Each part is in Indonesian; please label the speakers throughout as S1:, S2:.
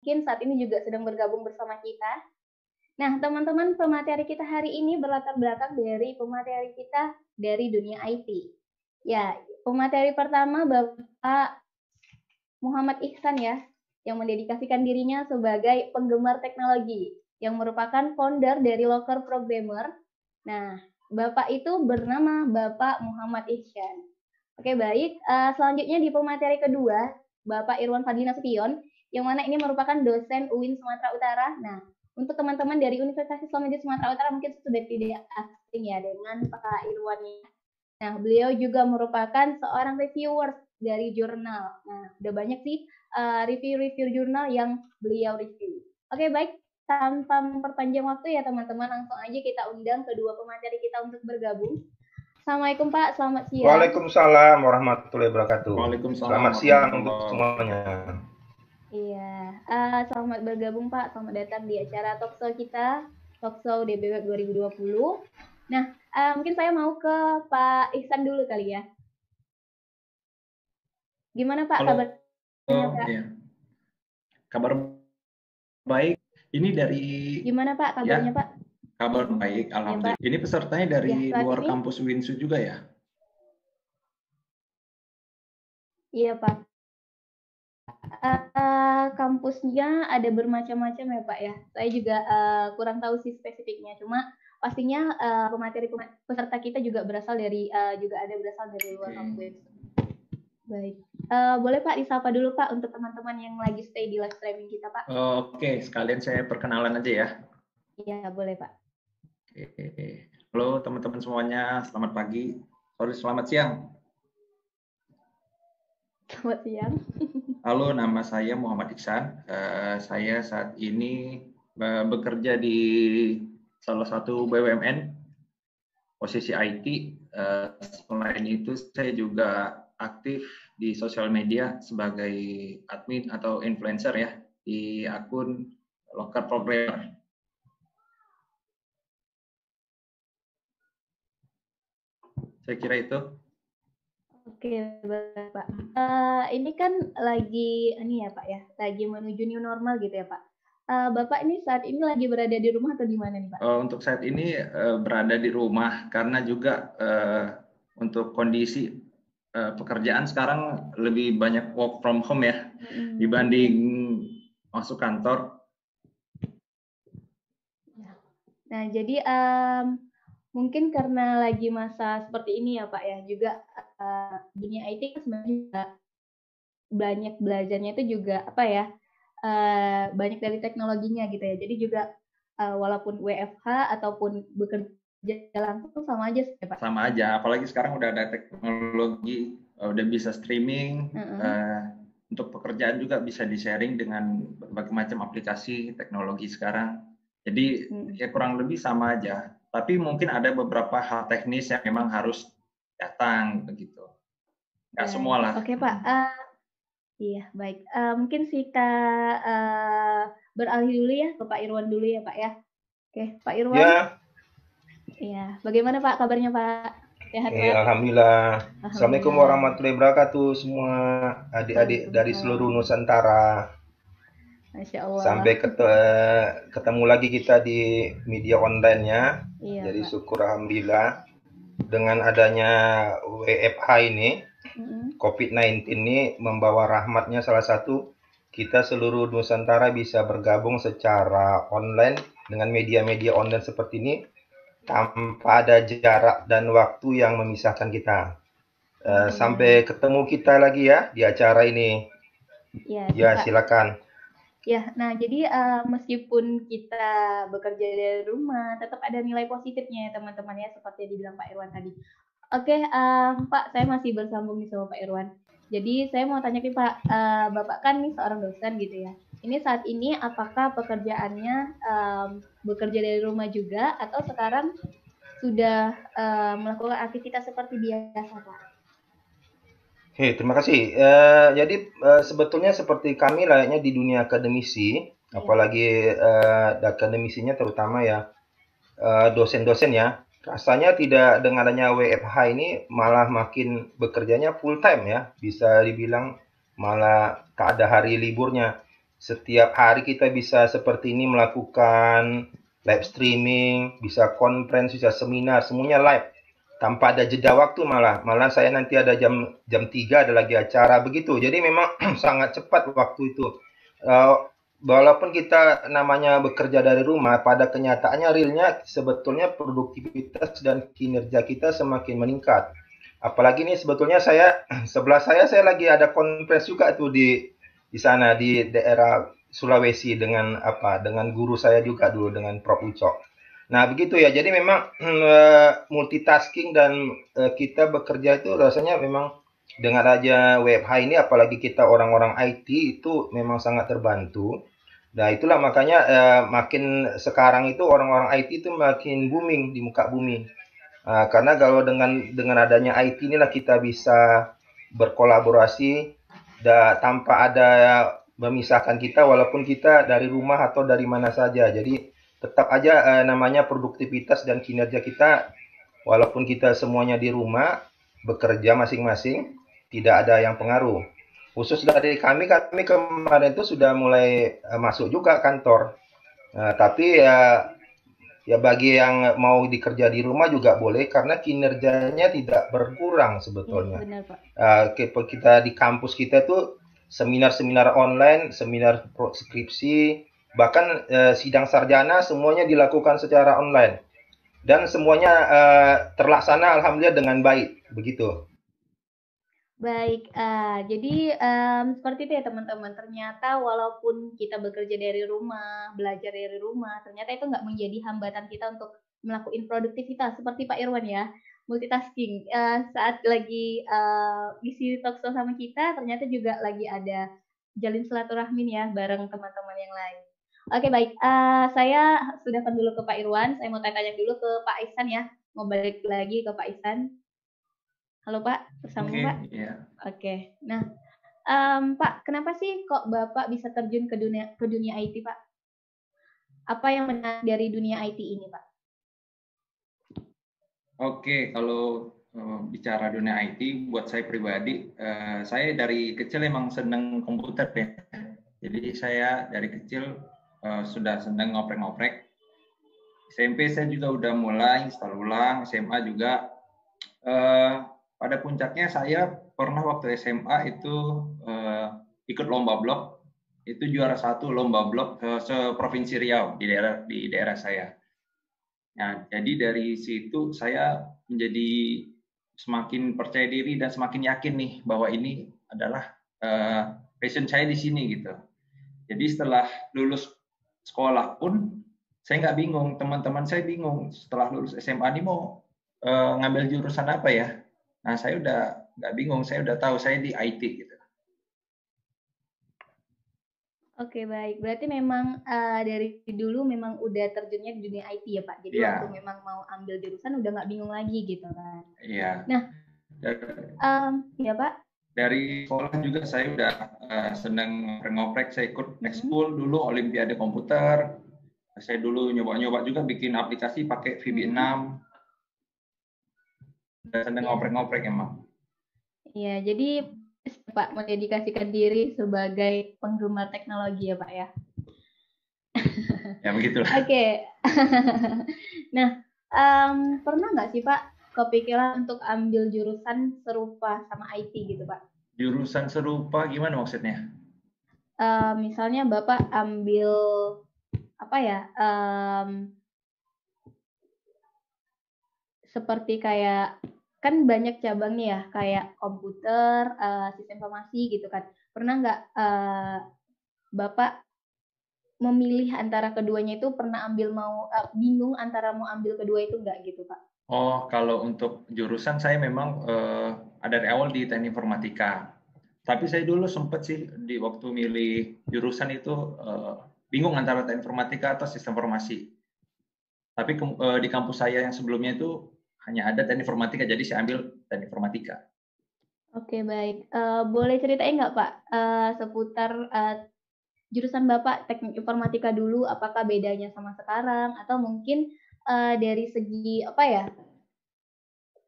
S1: mungkin saat ini juga sedang bergabung bersama kita. Nah,
S2: teman-teman, pemateri kita hari ini berlatar belakang dari pemateri kita dari dunia IT. Ya, pemateri pertama Bapak Muhammad Ihsan ya, yang mendedikasikan dirinya sebagai penggemar teknologi, yang merupakan founder dari Locker Programmer. Nah, Bapak itu bernama Bapak Muhammad Ihsan. Oke, baik. Eh, selanjutnya di pemateri kedua, Bapak Irwan Fadlina Nasution, yang mana ini merupakan dosen UIN Sumatera Utara. Nah, untuk teman-teman dari Universitas Islam Negeri Sumatera Utara mungkin sudah tidak asing ya dengan Pak Irwan. Nah, beliau juga merupakan seorang reviewer dari jurnal. Nah, udah banyak sih eh, review-review uh, jurnal yang beliau review. Oke, baik. Tanpa memperpanjang waktu ya teman-teman, langsung aja kita undang kedua pemateri kita untuk bergabung. Assalamualaikum Pak, selamat siang.
S3: Waalaikumsalam warahmatullahi wabarakatuh. Waalaikumsalam. Selamat siang untuk semuanya.
S2: Iya, uh, selamat bergabung Pak, selamat datang di acara Talkshow kita, Talkshow DBW 2020. Nah, uh, mungkin saya mau ke Pak Ihsan dulu kali ya. Gimana Pak Halo. kabar?
S4: Oh, Pak? Iya. Kabar baik. Ini dari
S2: Gimana Pak ya, kabarnya ya, Pak?
S4: Kabar baik, iya, alhamdulillah. Ya, Ini pesertanya dari ya, luar ini? kampus Winsu juga ya?
S2: Iya Pak uh, kampusnya ada bermacam-macam ya Pak ya. Saya juga uh, kurang tahu sih spesifiknya. Cuma pastinya uh, pemateri peserta kita juga berasal dari uh, juga ada berasal dari luar okay. kampus. Baik. Uh, boleh Pak disapa dulu Pak untuk teman-teman yang lagi stay di live streaming kita Pak.
S4: Oh, Oke, okay. sekalian saya perkenalan aja ya.
S2: Iya, boleh Pak.
S4: Oke. Okay. Halo teman-teman semuanya, selamat pagi. Sorry, selamat siang.
S2: Selamat siang.
S4: Halo, nama saya Muhammad Iksan. Eh, saya saat ini eh, bekerja di salah satu BUMN, posisi IT. Uh, eh, selain itu, saya juga aktif di sosial media sebagai admin atau influencer ya di akun Locker Programmer. Saya kira itu.
S2: Oke, Bapak. Uh, eh, ini kan lagi ini ya, Pak ya, lagi menuju new normal gitu ya, Pak. Uh, Bapak ini saat ini lagi berada di rumah atau di mana nih, Pak?
S4: Uh, untuk saat ini uh, berada di rumah karena juga uh, untuk kondisi uh, pekerjaan sekarang lebih banyak work from home ya hmm. dibanding masuk kantor.
S2: Ya. Nah, jadi um, mungkin karena lagi masa seperti ini ya, Pak ya, juga Eh, dunia IT kan sebenarnya banyak belajarnya itu juga apa ya uh, banyak dari teknologinya gitu ya jadi juga uh, walaupun WFH ataupun bekerja itu sama aja sih Pak
S4: sama aja apalagi sekarang udah ada teknologi udah bisa streaming mm -hmm. uh, untuk pekerjaan juga bisa di sharing dengan berbagai macam aplikasi teknologi sekarang jadi mm -hmm. ya kurang lebih sama aja tapi mungkin ada beberapa hal teknis yang memang harus datang begitu. Enggak ya. semua lah. Oke okay,
S2: Pak. Uh, iya baik. Uh, mungkin sih kita uh, eh, beralih dulu ya ke Pak Irwan dulu ya Pak ya. Oke okay, Pak Irwan. Ya. Iya. Bagaimana Pak kabarnya Pak? Sehat, eh, Alhamdulillah.
S3: Assalamualaikum warahmatullahi wabarakatuh semua adik-adik dari seluruh Nusantara.
S1: Masya Allah. Sampai
S3: ketemu lagi kita di media online ya. Iya, Jadi Pak. syukur alhamdulillah dengan adanya WFH ini, mm-hmm. COVID-19 ini membawa rahmatnya salah satu kita seluruh Nusantara bisa bergabung secara online dengan media-media online seperti ini tanpa ada jarak dan waktu yang memisahkan kita. hmm Sampai ketemu kita lagi ya di acara ini.
S1: Iya,
S2: ya, ya silakan. Ya, nah jadi uh, meskipun kita bekerja dari rumah, tetap ada nilai positifnya ya teman-teman ya, seperti dibilang Pak Irwan tadi. Oke, uh, Pak, saya masih bersambung nih sama Pak Irwan. Jadi saya mau tanya ke Pak, uh, Bapak kan nih seorang dosen gitu ya. Ini saat ini apakah pekerjaannya um, bekerja dari rumah juga atau sekarang sudah uh, melakukan aktivitas seperti biasa,
S1: Pak?
S3: Oke, terima kasih. Uh, jadi uh, sebetulnya seperti kami layaknya di dunia akademisi, yeah. apalagi uh, akademisinya terutama ya dosen-dosen uh, ya, rasanya tidak dengan adanya WFH ini malah makin bekerjanya full time ya, bisa dibilang malah tak ada hari liburnya. Setiap hari kita bisa seperti ini melakukan live streaming, bisa konferensi, bisa seminar, semuanya live tanpa ada jeda waktu malah malah saya nanti ada jam jam 3 ada lagi acara begitu jadi memang sangat cepat waktu itu uh, walaupun kita namanya bekerja dari rumah pada kenyataannya realnya sebetulnya produktivitas dan kinerja kita semakin meningkat apalagi ini sebetulnya saya sebelah saya saya lagi ada konfres juga tuh di di sana di daerah Sulawesi dengan apa dengan guru saya juga dulu dengan Prof Ucok Nah, begitu ya. Jadi memang hmm, e, multitasking dan e, kita bekerja itu rasanya memang dengan aja WFH ini apalagi kita orang-orang IT itu memang sangat terbantu. Nah, itulah makanya e, makin sekarang itu orang-orang IT itu makin booming di muka bumi. karena kalau dengan dengan adanya IT inilah kita bisa berkolaborasi da, tanpa ada memisahkan kita walaupun kita dari rumah atau dari mana saja. Jadi tetap aja eh, namanya produktivitas dan kinerja kita walaupun kita semuanya di rumah bekerja masing-masing tidak ada yang pengaruh khusus dari kami kami kemarin itu sudah mulai eh, masuk juga kantor nah, tapi ya ya bagi yang mau dikerja di rumah juga boleh karena kinerjanya tidak berkurang sebetulnya ya, benar, Pak. Uh, kita di kampus kita tuh seminar-seminar online seminar skripsi Bahkan e, sidang sarjana semuanya dilakukan secara online dan semuanya e, terlaksana alhamdulillah dengan baik begitu.
S2: Baik, uh, jadi um, seperti itu ya teman-teman. Ternyata walaupun kita bekerja dari rumah, belajar dari rumah, ternyata itu nggak menjadi hambatan kita untuk melakukan produktivitas seperti Pak Irwan ya, multitasking. Uh, saat lagi uh, isi talkshow sama kita, ternyata juga lagi ada jalin silaturahmi ya bareng teman-teman yang lain. Oke baik, uh, saya sudahkan dulu ke Pak Irwan. Saya mau tanya dulu ke Pak Ihsan ya. Mau balik lagi ke Pak Ihsan. Halo Pak, tersambung okay, Pak. Yeah. Oke. Okay. Nah, um, Pak, kenapa sih kok Bapak bisa terjun ke dunia ke dunia IT Pak? Apa yang menarik dari dunia IT ini Pak?
S4: Oke, okay, kalau eh, bicara dunia IT, buat saya pribadi, uh, saya dari kecil emang seneng komputer ya. Jadi saya dari kecil Eh, sudah seneng ngoprek-ngoprek. SMP saya juga udah mulai install ulang, SMA juga. Uh, pada puncaknya saya pernah waktu SMA itu uh, ikut lomba blok, itu juara satu lomba blok uh, seprovinsi Riau di daerah di daerah saya. Nah, jadi dari situ saya menjadi semakin percaya diri dan semakin yakin nih bahwa ini adalah uh, passion saya di sini gitu. Jadi setelah lulus sekolah pun saya nggak bingung, teman-teman saya bingung setelah lulus SMA ini mau e, ngambil jurusan apa ya. Nah saya udah nggak bingung, saya udah tahu saya di IT gitu.
S2: Oke baik, berarti memang uh, dari dulu memang udah terjunnya di dunia IT ya Pak. Jadi yeah. waktu memang mau ambil jurusan udah nggak bingung lagi gitu kan.
S4: Iya. Nah,
S2: um, ya Pak
S4: dari sekolah juga saya udah uh, seneng ngoprek saya ikut next hmm. school dulu Olimpiade komputer saya dulu nyoba-nyoba juga bikin aplikasi pakai VB6 hmm. dan seneng iya. ngoprek-ngoprek emang
S2: Iya, jadi Pak mendedikasikan diri sebagai penggemar teknologi ya Pak ya. Ya begitulah. Oke. nah, um, pernah nggak sih Pak kepikiran untuk ambil jurusan serupa sama IT gitu Pak?
S4: Jurusan serupa gimana maksudnya?
S2: Uh, misalnya Bapak ambil apa ya? Um, seperti kayak kan banyak cabangnya ya kayak komputer, uh, sistem informasi gitu kan. Pernah nggak uh, Bapak memilih antara keduanya itu pernah ambil mau uh, bingung antara mau ambil kedua itu nggak gitu Pak?
S4: Oh, kalau untuk jurusan saya memang eh, ada dari awal di teknik informatika. Tapi saya dulu sempat sih di waktu milih jurusan itu uh, bingung antara teknik informatika atau sistem informasi. Tapi ke, uh, eh, di kampus saya yang sebelumnya itu hanya ada teknik informatika, jadi saya ambil teknik informatika.
S2: Oke baik, uh, boleh ceritain nggak Pak uh, seputar uh, jurusan Bapak teknik informatika dulu, apakah bedanya sama sekarang atau mungkin uh, dari segi apa ya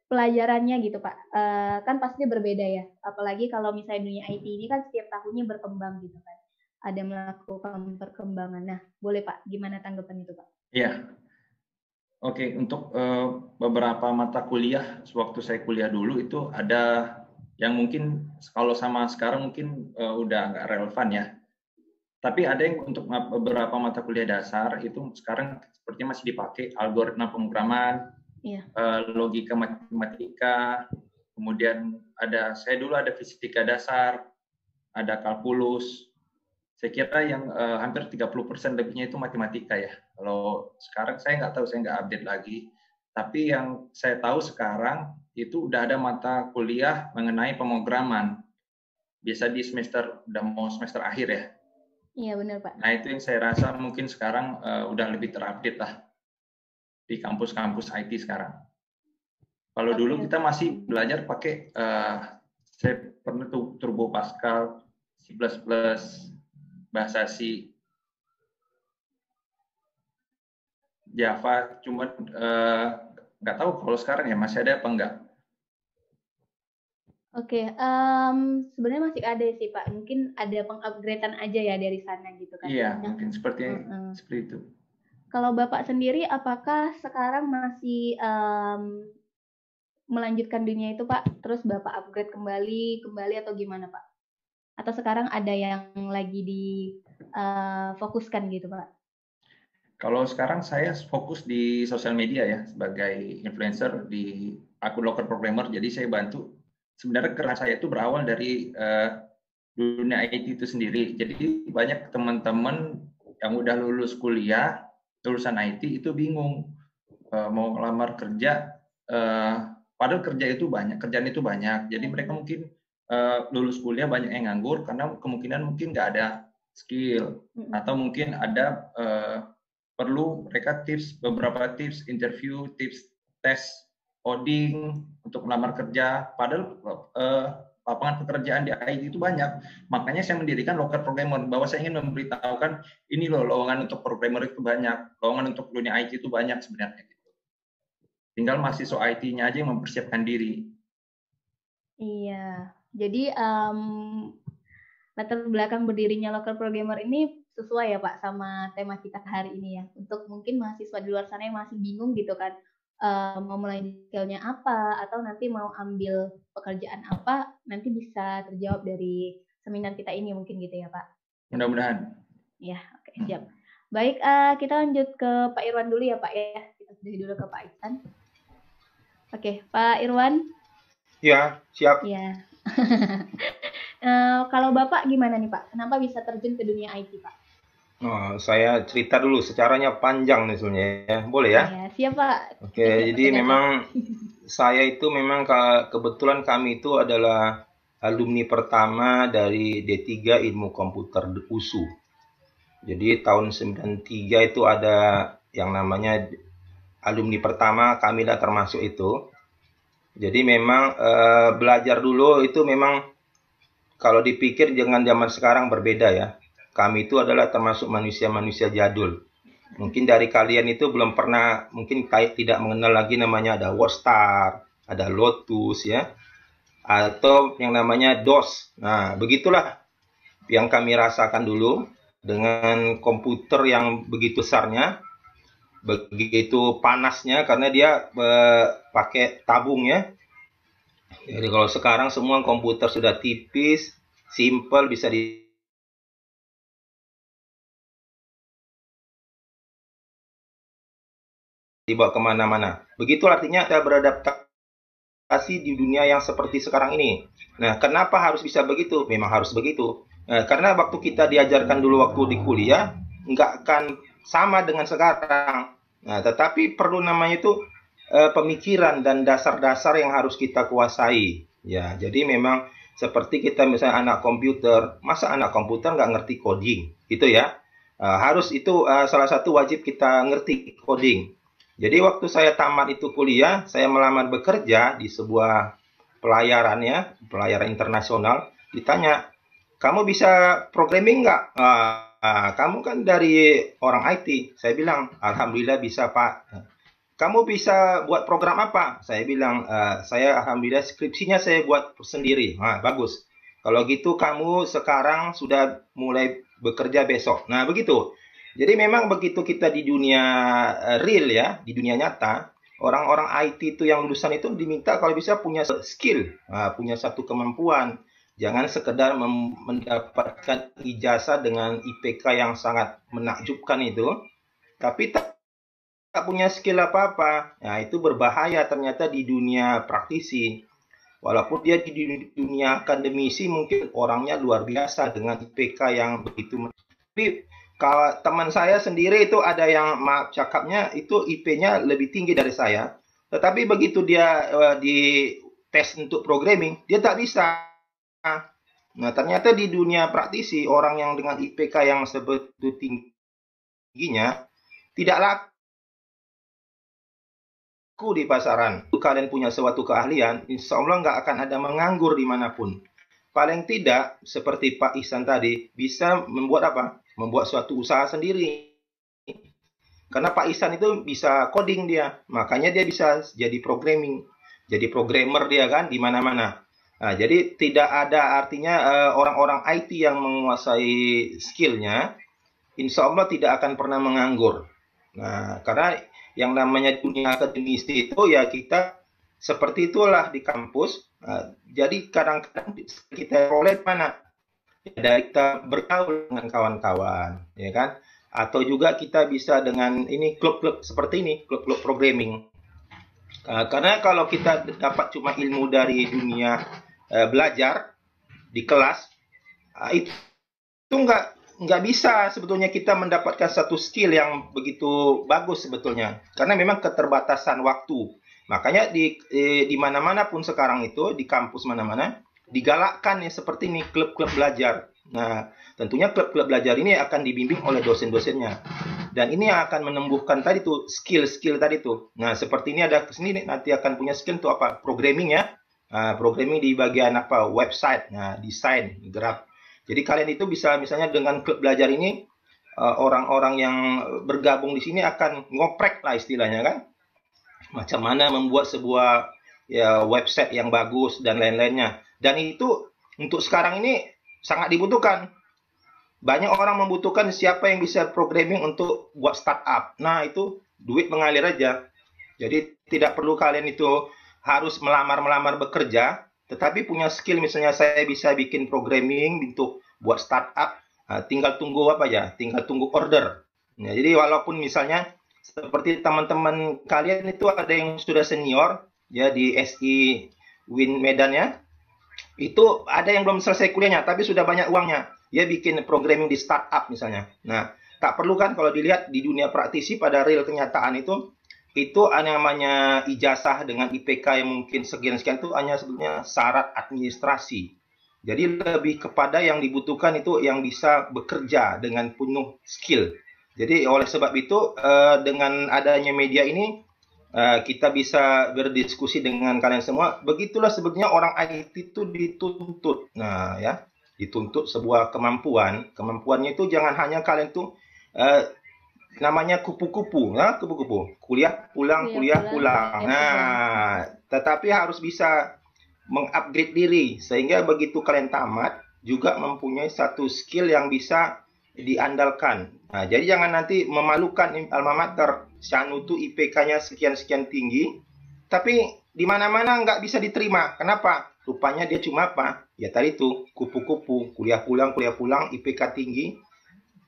S2: pelajarannya gitu pak uh, kan pasti berbeda ya apalagi kalau misalnya dunia IT ini kan setiap tahunnya berkembang gitu kan ada melakukan perkembangan nah boleh pak gimana tanggapan itu pak?
S4: Iya oke okay, untuk uh, beberapa mata kuliah sewaktu saya kuliah dulu itu ada yang mungkin kalau sama sekarang mungkin uh, udah nggak relevan ya tapi ada yang untuk beberapa mata kuliah dasar itu sekarang sepertinya masih dipakai algoritma pemrograman, iya. Eh, logika matematika, kemudian ada saya dulu ada fisika dasar, ada kalkulus. Saya kira yang eh, hampir 30% lebihnya itu matematika ya. Kalau sekarang saya nggak tahu, saya nggak update lagi. Tapi yang saya tahu sekarang itu udah ada mata kuliah mengenai pemrograman. Biasa di semester, udah mau semester akhir ya
S2: Iya benar Pak. Nah
S4: itu yang saya rasa mungkin sekarang uh, udah lebih terupdate lah di kampus-kampus IT sekarang. Kalau okay. dulu kita masih belajar pakai uh, saya pernah tuh Turbo Pascal, C++, bahasa C, Java, cuma eh, nggak uh, tahu kalau sekarang ya masih ada apa enggak.
S2: Oke, um, sebenarnya masih ada sih, Pak. Mungkin ada pengupgradean aja ya dari sana gitu kan. Iya, ya? mungkin seperti -hmm. seperti itu. Kalau Bapak sendiri apakah sekarang masih, um, melanjutkan dunia itu, Pak? Terus Bapak upgrade kembali kembali atau gimana, Pak? Atau sekarang ada yang lagi difokuskan eh, gitu, Pak?
S4: Kalau sekarang saya fokus di sosial media ya sebagai influencer di akun Local Programmer. Jadi saya bantu sebenarnya keras saya itu berawal dari uh, dunia IT itu sendiri. Jadi banyak teman-teman yang udah lulus kuliah, lulusan IT itu bingung uh, mau lamar kerja. Uh, padahal kerja itu banyak, kerjaan itu banyak. Jadi mereka mungkin uh, lulus kuliah banyak yang nganggur karena kemungkinan mungkin nggak ada skill atau mungkin ada uh, perlu mereka tips beberapa tips interview tips tes coding untuk melamar kerja padahal eh, lapangan pekerjaan di IT itu banyak makanya saya mendirikan local programmer bahwa saya ingin memberitahukan ini loh lowongan untuk programmer itu banyak lowongan untuk dunia IT itu banyak sebenarnya gitu. tinggal mahasiswa IT-nya aja yang mempersiapkan diri
S2: iya jadi um, latar belakang berdirinya local programmer ini sesuai ya Pak sama tema kita hari ini ya. Untuk mungkin mahasiswa di luar sana yang masih bingung gitu kan uh, mau mulai detailnya apa atau nanti mau ambil pekerjaan apa nanti bisa terjawab dari seminar kita ini mungkin gitu ya Pak.
S4: Mudah-mudahan. Ya, oke okay,
S2: siap. Baik, uh, kita lanjut ke Pak Irwan dulu ya Pak ya. Kita sudah dulu ke Pak Iksan. Oke, okay, Pak Irwan.
S4: Ya,
S3: siap. Ya.
S2: uh, kalau Bapak gimana nih Pak? Kenapa bisa terjun ke dunia IT Pak?
S3: Oh, saya cerita dulu secaranya panjang nih sebenarnya ya. Boleh ya? ya siap Pak. Oke, ya, jadi siap, memang saya itu memang ke, kebetulan kami itu adalah alumni pertama dari D3 Ilmu Komputer USU. Jadi tahun 93 itu ada yang namanya alumni pertama kami lah termasuk itu. Jadi memang eh, belajar dulu itu memang kalau dipikir dengan zaman sekarang berbeda ya kami itu adalah termasuk manusia-manusia jadul. Mungkin dari kalian itu belum pernah, mungkin kayak tidak mengenal lagi namanya ada Warstar, ada Lotus ya, atau yang namanya DOS. Nah, begitulah yang kami rasakan dulu dengan komputer yang begitu besarnya, begitu panasnya karena dia e, pakai tabung ya. Jadi kalau sekarang semua komputer sudah tipis, simple bisa di dibawa kemana-mana. Begitu artinya kita beradaptasi di dunia yang seperti sekarang ini. Nah, kenapa harus bisa begitu? Memang harus begitu. Nah, karena waktu kita diajarkan dulu waktu di kuliah, nggak akan sama dengan sekarang. Nah, tetapi perlu namanya itu eh, pemikiran dan dasar-dasar yang harus kita kuasai. Ya, jadi memang seperti kita misalnya anak komputer, masa anak komputer nggak ngerti coding, gitu ya? Uh, harus itu uh, salah satu wajib kita ngerti coding. Jadi waktu saya tamat itu kuliah, saya melamar bekerja di sebuah pelayaran ya, pelayaran internasional. Ditanya, kamu bisa programming nggak? Ah, ah, kamu kan dari orang IT. Saya bilang, alhamdulillah bisa pak. Kamu bisa buat program apa? Saya bilang, uh, saya alhamdulillah skripsinya saya buat sendiri. Nah, bagus. Kalau gitu kamu sekarang sudah mulai bekerja besok. Nah begitu. Jadi memang begitu kita di dunia eh, real ya, di dunia nyata, orang-orang IT itu yang lulusan itu diminta kalau bisa punya skill, ah, punya satu kemampuan. Jangan sekedar mendapatkan ijazah dengan IPK yang sangat menakjubkan itu, tapi tak, tak punya skill apa-apa. Nah, itu berbahaya ternyata di dunia praktisi. Walaupun dia di dunia akademisi mungkin orangnya luar biasa dengan IPK yang begitu. Tapi kalau teman saya sendiri itu ada yang maaf cakapnya itu IP-nya lebih tinggi dari saya tetapi begitu dia uh, di tes untuk programming dia tak bisa nah ternyata di dunia praktisi orang yang dengan IPK yang sebetulnya tingginya tidak laku di pasaran kalian punya suatu keahlian insya Allah nggak akan ada menganggur dimanapun paling tidak seperti Pak Ihsan tadi bisa membuat apa membuat suatu usaha sendiri. Karena Pak Isan itu bisa coding dia, makanya dia bisa jadi programming, jadi programmer dia kan di mana-mana. Nah, jadi tidak ada artinya eh, orang-orang uh, IT yang menguasai skillnya, insya Allah tidak akan pernah menganggur. Nah, karena yang namanya dunia akademis itu ya kita seperti itulah di kampus. Nah, jadi kadang-kadang kita rolet mana Ya, dari kita bergaul dengan kawan-kawan, ya kan? Atau juga kita bisa dengan ini klub-klub seperti ini, klub-klub programming. Uh, karena kalau kita dapat cuma ilmu dari dunia uh, belajar di kelas, uh, itu itu nggak nggak bisa sebetulnya kita mendapatkan satu skill yang begitu bagus sebetulnya. Karena memang keterbatasan waktu. Makanya di eh, di mana-mana pun sekarang itu di kampus mana-mana digalakkan ya seperti ini klub-klub belajar. Nah, tentunya klub-klub belajar ini akan dibimbing oleh dosen-dosennya. Dan ini yang akan menumbuhkan tadi tuh skill-skill tadi tuh. Nah, seperti ini ada sini nanti akan punya skill tuh apa? Programming ya. Nah, programming di bagian apa? Website, nah, desain, graf. Jadi kalian itu bisa misalnya dengan klub belajar ini eh, orang-orang yang bergabung di sini akan ngoprek lah istilahnya kan. Macam mana membuat sebuah ya website yang bagus dan lain-lainnya. Dan itu untuk sekarang ini sangat dibutuhkan. Banyak orang membutuhkan siapa yang bisa programming untuk buat startup. Nah, itu duit mengalir aja. Jadi tidak perlu kalian itu harus melamar-melamar bekerja, tetapi punya skill misalnya saya bisa bikin programming untuk buat startup, nah, tinggal tunggu apa ya? Tinggal tunggu order. Nah, jadi walaupun misalnya seperti teman-teman kalian itu ada yang sudah senior ya di SI Win Medan ya, itu ada yang belum selesai kuliahnya tapi sudah banyak uangnya dia bikin programming di startup misalnya nah tak perlu kan kalau dilihat di dunia praktisi pada real kenyataan itu itu namanya ijazah dengan IPK yang mungkin sekian-sekian itu hanya sebetulnya syarat administrasi. Jadi lebih kepada yang dibutuhkan itu yang bisa bekerja dengan penuh skill. Jadi oleh sebab itu eh, dengan adanya media ini Eh, kita bisa berdiskusi dengan kalian semua. Begitulah sebetulnya orang IT itu dituntut. Nah, ya, dituntut sebuah kemampuan. Kemampuannya itu jangan hanya kalian tuh uh, namanya kupu-kupu, nah, kupu-kupu. Kuliah pulang, kuliah, kuliah pulang. pulang. Nah, tetapi harus bisa mengupgrade diri sehingga begitu kalian tamat juga mempunyai satu skill yang bisa diandalkan Nah, jadi jangan nanti memalukan alma mater Syanu itu IPK-nya sekian-sekian tinggi, tapi di mana-mana nggak bisa diterima. Kenapa? Rupanya dia cuma apa? Ya tadi itu kupu-kupu, kuliah pulang, kuliah pulang, IPK tinggi,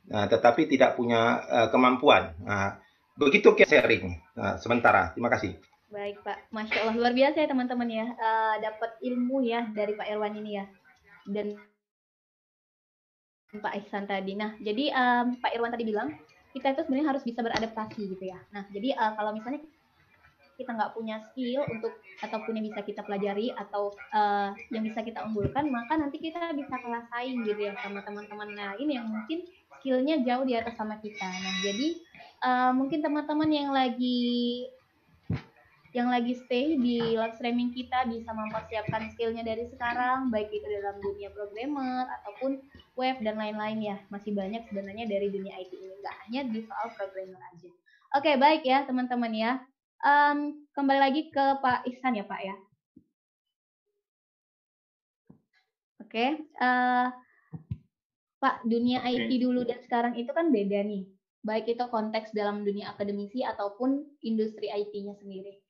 S3: nah, tetapi tidak punya uh, kemampuan. Nah, begitu sharing. Nah, sementara, terima kasih.
S2: Baik Pak, masya Allah luar biasa ya teman-teman ya, uh, dapat ilmu ya dari Pak Erwan ini ya, dan Pak Ihsan tadi. Nah, jadi um, Pak Irwan tadi bilang kita itu sebenarnya harus bisa beradaptasi gitu ya. Nah, jadi uh, kalau misalnya kita nggak punya skill untuk ataupun yang bisa kita pelajari atau uh, yang bisa kita unggulkan, maka nanti kita bisa kalah saing gitu ya sama teman-teman lain yang mungkin skillnya jauh di atas sama kita. Nah, jadi uh, mungkin teman-teman yang lagi yang lagi stay di live streaming kita bisa mempersiapkan skillnya dari sekarang baik itu dalam dunia programmer ataupun web dan lain-lain ya masih banyak sebenarnya dari dunia IT ini nggak hanya di soal programmer aja oke okay, baik ya teman-teman ya um, kembali lagi ke Pak Ihsan ya Pak ya oke okay, uh, eh, Pak dunia okay. IT dulu dan sekarang itu kan beda nih baik itu konteks dalam dunia akademisi ataupun industri IT-nya sendiri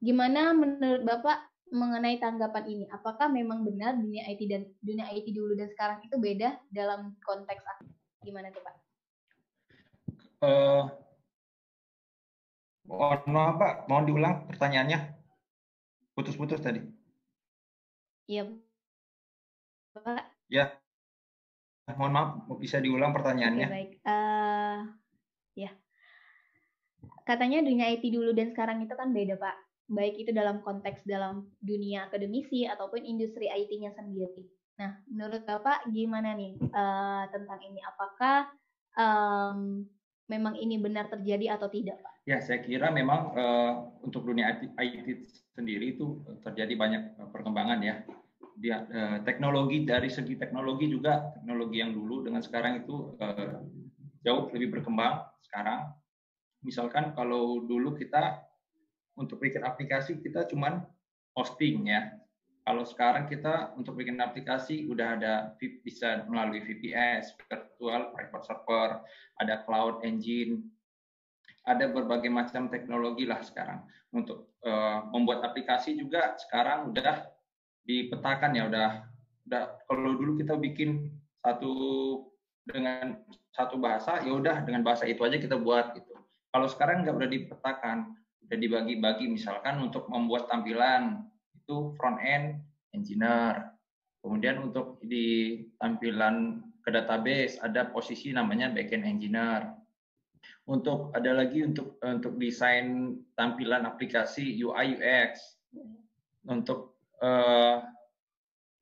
S2: Gimana menurut Bapak mengenai tanggapan ini? Apakah memang benar dunia IT dan dunia IT dulu dan sekarang itu beda dalam konteks apa? Gimana tuh Pak?
S1: Uh, mohon maaf Pak, mohon diulang pertanyaannya. Putus-putus tadi.
S2: Iya. Pak.
S1: Ya. Mohon maaf, bisa diulang pertanyaannya. Okay, baik.
S2: Uh, ya. Katanya dunia IT dulu dan sekarang itu kan beda, Pak baik itu dalam konteks dalam dunia akademisi ataupun industri IT-nya sendiri. Nah, menurut Bapak gimana nih uh, tentang ini? Apakah um, memang ini benar terjadi atau tidak, Pak?
S4: Ya, saya kira memang uh, untuk dunia IT, sendiri itu terjadi banyak perkembangan ya. Di, uh, eh, teknologi dari segi teknologi juga teknologi yang dulu dengan sekarang itu uh, jauh lebih berkembang sekarang. Misalkan kalau dulu kita untuk bikin aplikasi kita cuman hosting ya. Kalau sekarang kita untuk bikin aplikasi udah ada bisa melalui VPS, virtual private server, ada cloud engine, ada berbagai macam teknologi lah sekarang. Untuk uh, membuat aplikasi juga sekarang udah dipetakan ya udah udah kalau dulu kita bikin satu dengan satu bahasa ya udah dengan bahasa itu aja kita buat gitu. Kalau sekarang nggak udah dipetakan, udah dibagi-bagi misalkan untuk membuat tampilan itu front end engineer. Kemudian untuk di tampilan ke database ada posisi namanya back end engineer. Untuk ada lagi untuk untuk desain tampilan aplikasi UI UX. Untuk uh,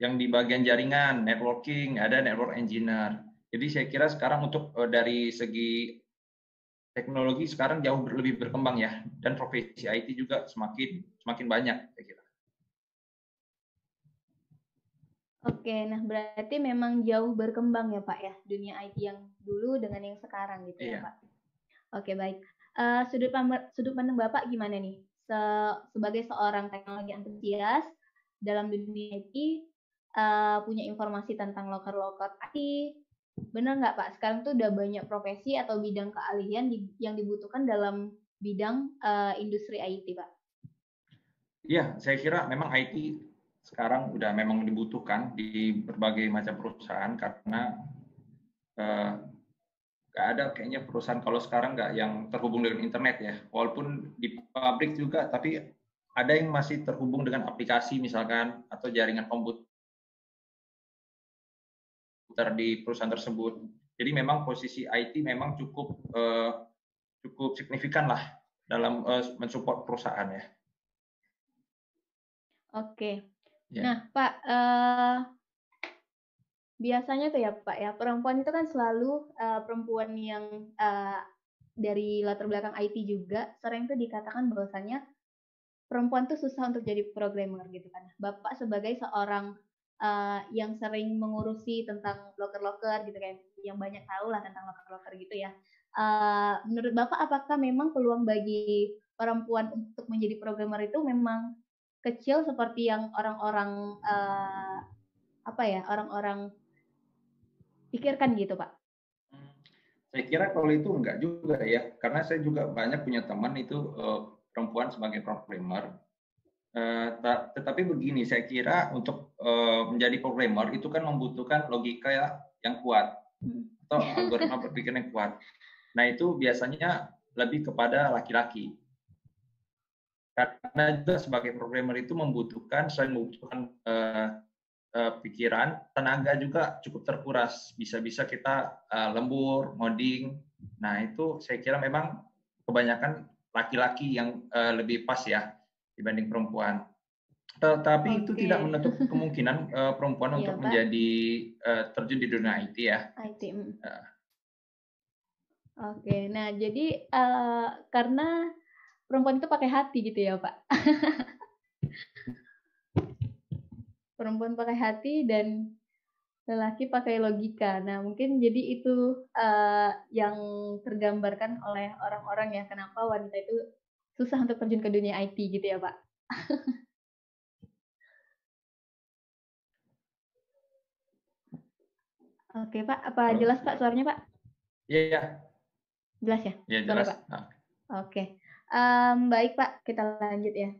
S4: yang di bagian jaringan networking ada network engineer. Jadi saya kira sekarang untuk uh, dari segi teknologi sekarang jauh lebih berkembang ya dan profesi IT juga semakin semakin banyak saya kira.
S2: Oke, nah berarti memang jauh berkembang ya Pak ya dunia IT yang dulu dengan yang sekarang gitu ya, iya. ya Pak. Oke baik. Uh, sudut pandang sudut pandang Bapak gimana nih Se sebagai seorang teknologi antusias dalam dunia IT uh, eh, punya informasi tentang loker-loker IT Benar nggak Pak? Sekarang tuh udah banyak profesi atau bidang keahlian di, yang dibutuhkan dalam bidang uh, industri IT Pak.
S4: Iya, saya kira memang IT sekarang udah memang dibutuhkan di berbagai macam perusahaan karena eh, nggak gak ada kayaknya perusahaan kalau sekarang nggak yang terhubung dengan internet ya walaupun di pabrik juga tapi ada yang masih terhubung dengan aplikasi misalkan atau jaringan komputer komputer di perusahaan tersebut. Jadi memang posisi IT memang cukup eh, cukup signifikan lah dalam eh, mensupport perusahaan ya. Oke. Ya. Nah,
S2: Pak, eh, biasanya tuh ya Pak ya perempuan itu kan selalu eh, perempuan yang eh, dari latar belakang IT juga sering tuh dikatakan bahwasanya perempuan tuh susah untuk jadi programmer gitu kan. Bapak sebagai seorang uh, yang sering mengurusi tentang loker-loker gitu kayak yang banyak tahu lah tentang loker-loker gitu ya. Uh, menurut Bapak apakah memang peluang bagi perempuan untuk menjadi programmer itu memang kecil seperti yang orang-orang uh, apa ya orang-orang pikirkan gitu Pak?
S4: Hmm, saya kira kalau itu enggak juga ya, karena saya juga banyak punya teman itu uh, perempuan sebagai programmer. Uh, tetapi begini, saya kira untuk Eh, menjadi programmer itu kan membutuhkan logika ya yang kuat hmm. atau algoritma berpikir yang kuat. Nah itu biasanya lebih kepada laki-laki. Karena juga sebagai programmer itu membutuhkan selain membutuhkan uh, uh, pikiran, tenaga juga cukup terkuras. Bisa-bisa kita uh, lembur, ngoding. Nah itu saya kira memang kebanyakan laki-laki yang uh, lebih pas ya dibanding perempuan. Tetapi okay. itu tidak menutup kemungkinan uh, perempuan iya, untuk menjadi uh, terjun di dunia IT ya.
S1: IT. Uh. Mm. Nah.
S2: Oke, okay. nah jadi uh, karena perempuan itu pakai hati gitu ya Pak. perempuan pakai hati dan lelaki pakai logika. Nah mungkin jadi itu uh, yang tergambarkan oleh orang-orang ya kenapa wanita itu susah untuk terjun ke dunia IT gitu ya Pak. Oke Pak, apa Halo. jelas Pak suaranya Pak? Iya. Ya. Jelas ya? Iya jelas. Pak? Nah. Oke. Um, baik Pak, kita lanjut ya.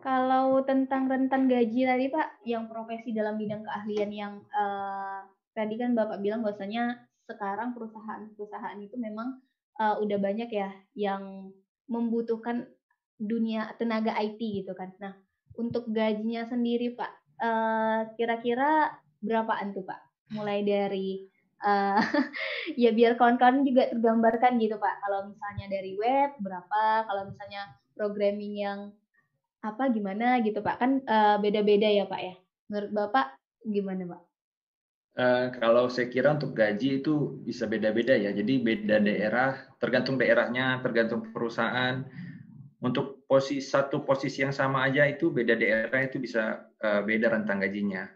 S2: Kalau tentang rentan gaji tadi Pak, yang profesi dalam bidang keahlian yang uh, tadi kan Bapak bilang bahwasanya sekarang perusahaan-perusahaan itu memang uh, udah banyak ya yang membutuhkan dunia tenaga IT gitu kan. Nah, untuk gajinya sendiri Pak, kira eh, kira-kira berapaan tuh Pak? Mulai dari uh, ya biar kawan-kawan juga tergambarkan gitu Pak. Kalau misalnya dari web berapa, kalau misalnya programming yang apa gimana gitu Pak. Kan beda eh, beda-beda ya Pak ya. Menurut Bapak gimana Pak?
S4: Uh, kalau saya kira untuk gaji itu bisa beda-beda ya. Jadi beda daerah, tergantung daerahnya, tergantung perusahaan. Untuk posisi satu posisi yang sama aja itu beda daerah itu bisa Eh, beda rentang gajinya.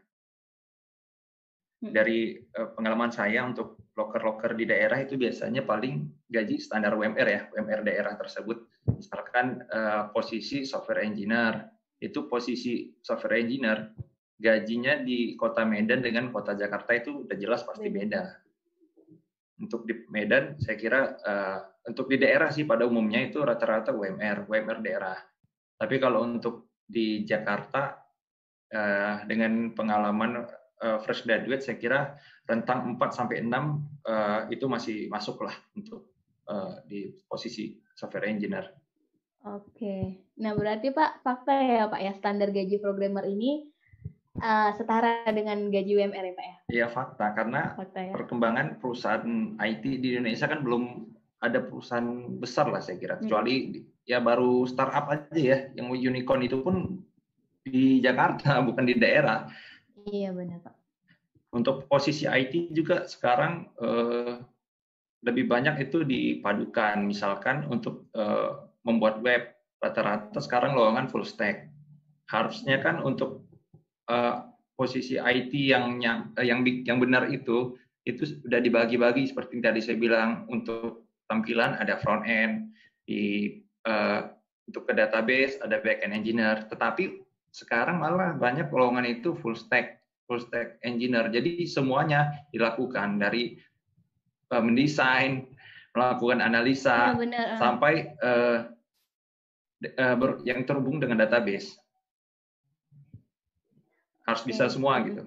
S4: Hmm. Dari eh, pengalaman saya untuk loker-loker di daerah itu biasanya paling gaji standar UMR ya, UMR daerah tersebut. Misalkan eh, posisi software engineer, itu posisi software engineer, gajinya di kota Medan dengan kota Jakarta itu udah jelas pasti beda. Untuk di Medan, saya kira uh, untuk di daerah sih pada umumnya itu rata-rata UMR, UMR daerah. Tapi kalau untuk di Jakarta uh, dengan pengalaman uh, fresh graduate saya kira rentang 4 sampai 6 uh, eh, itu masih masuk lah untuk uh, di posisi software engineer.
S2: Oke. Nah, berarti Pak fakta ya Pak ya standar gaji programmer ini uh, setara dengan gaji UMR ya
S4: Pak ya? Iya, fakta karena fakta, ya. perkembangan perusahaan IT di Indonesia kan belum ada perusahaan besar lah saya kira hmm. kecuali hmm. ya baru startup aja ya yang unicorn itu pun di Jakarta bukan di daerah.
S2: Iya benar Pak.
S4: Untuk posisi IT juga sekarang eh, lebih banyak itu dipadukan misalkan untuk eh, membuat web rata-rata sekarang lowongan full stack. Harusnya kan untuk eh, posisi IT yang eh, yang yang, benar itu itu sudah dibagi-bagi seperti tadi saya bilang untuk tampilan ada front end di uh, untuk ke database ada back end engineer tetapi sekarang malah banyak lowongan itu full stack, full stack engineer. Jadi semuanya dilakukan dari uh, mendesain, melakukan analisa, oh, ah, bener. Ah. sampai uh, uh, ber, yang terhubung dengan database. Harus okay. bisa semua gitu.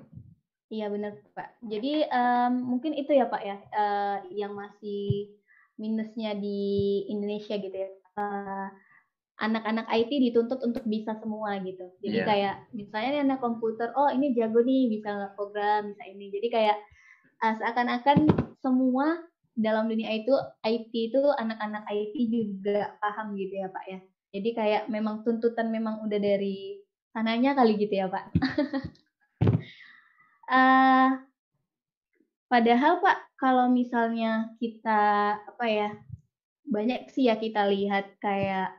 S2: Iya benar Pak. Jadi um, mungkin itu ya Pak ya uh, yang masih minusnya di Indonesia gitu ya. Uh, anak-anak IT dituntut untuk bisa semua gitu. Jadi yeah. kayak misalnya anak komputer, oh ini jago nih bisa program, bisa ini. Jadi kayak uh, seakan-akan semua dalam dunia itu IT itu anak-anak IT juga paham gitu ya Pak ya. Jadi kayak memang tuntutan memang udah dari sananya kali gitu ya Pak. uh, padahal Pak kalau misalnya kita apa ya banyak sih ya kita lihat kayak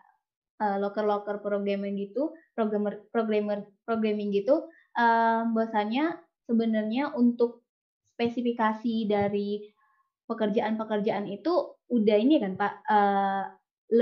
S2: Eh, locker-locker programming gitu, programmer programmer programming gitu, uh, eh, bahasanya sebenarnya untuk spesifikasi dari pekerjaan-pekerjaan itu udah ini kan Pak uh,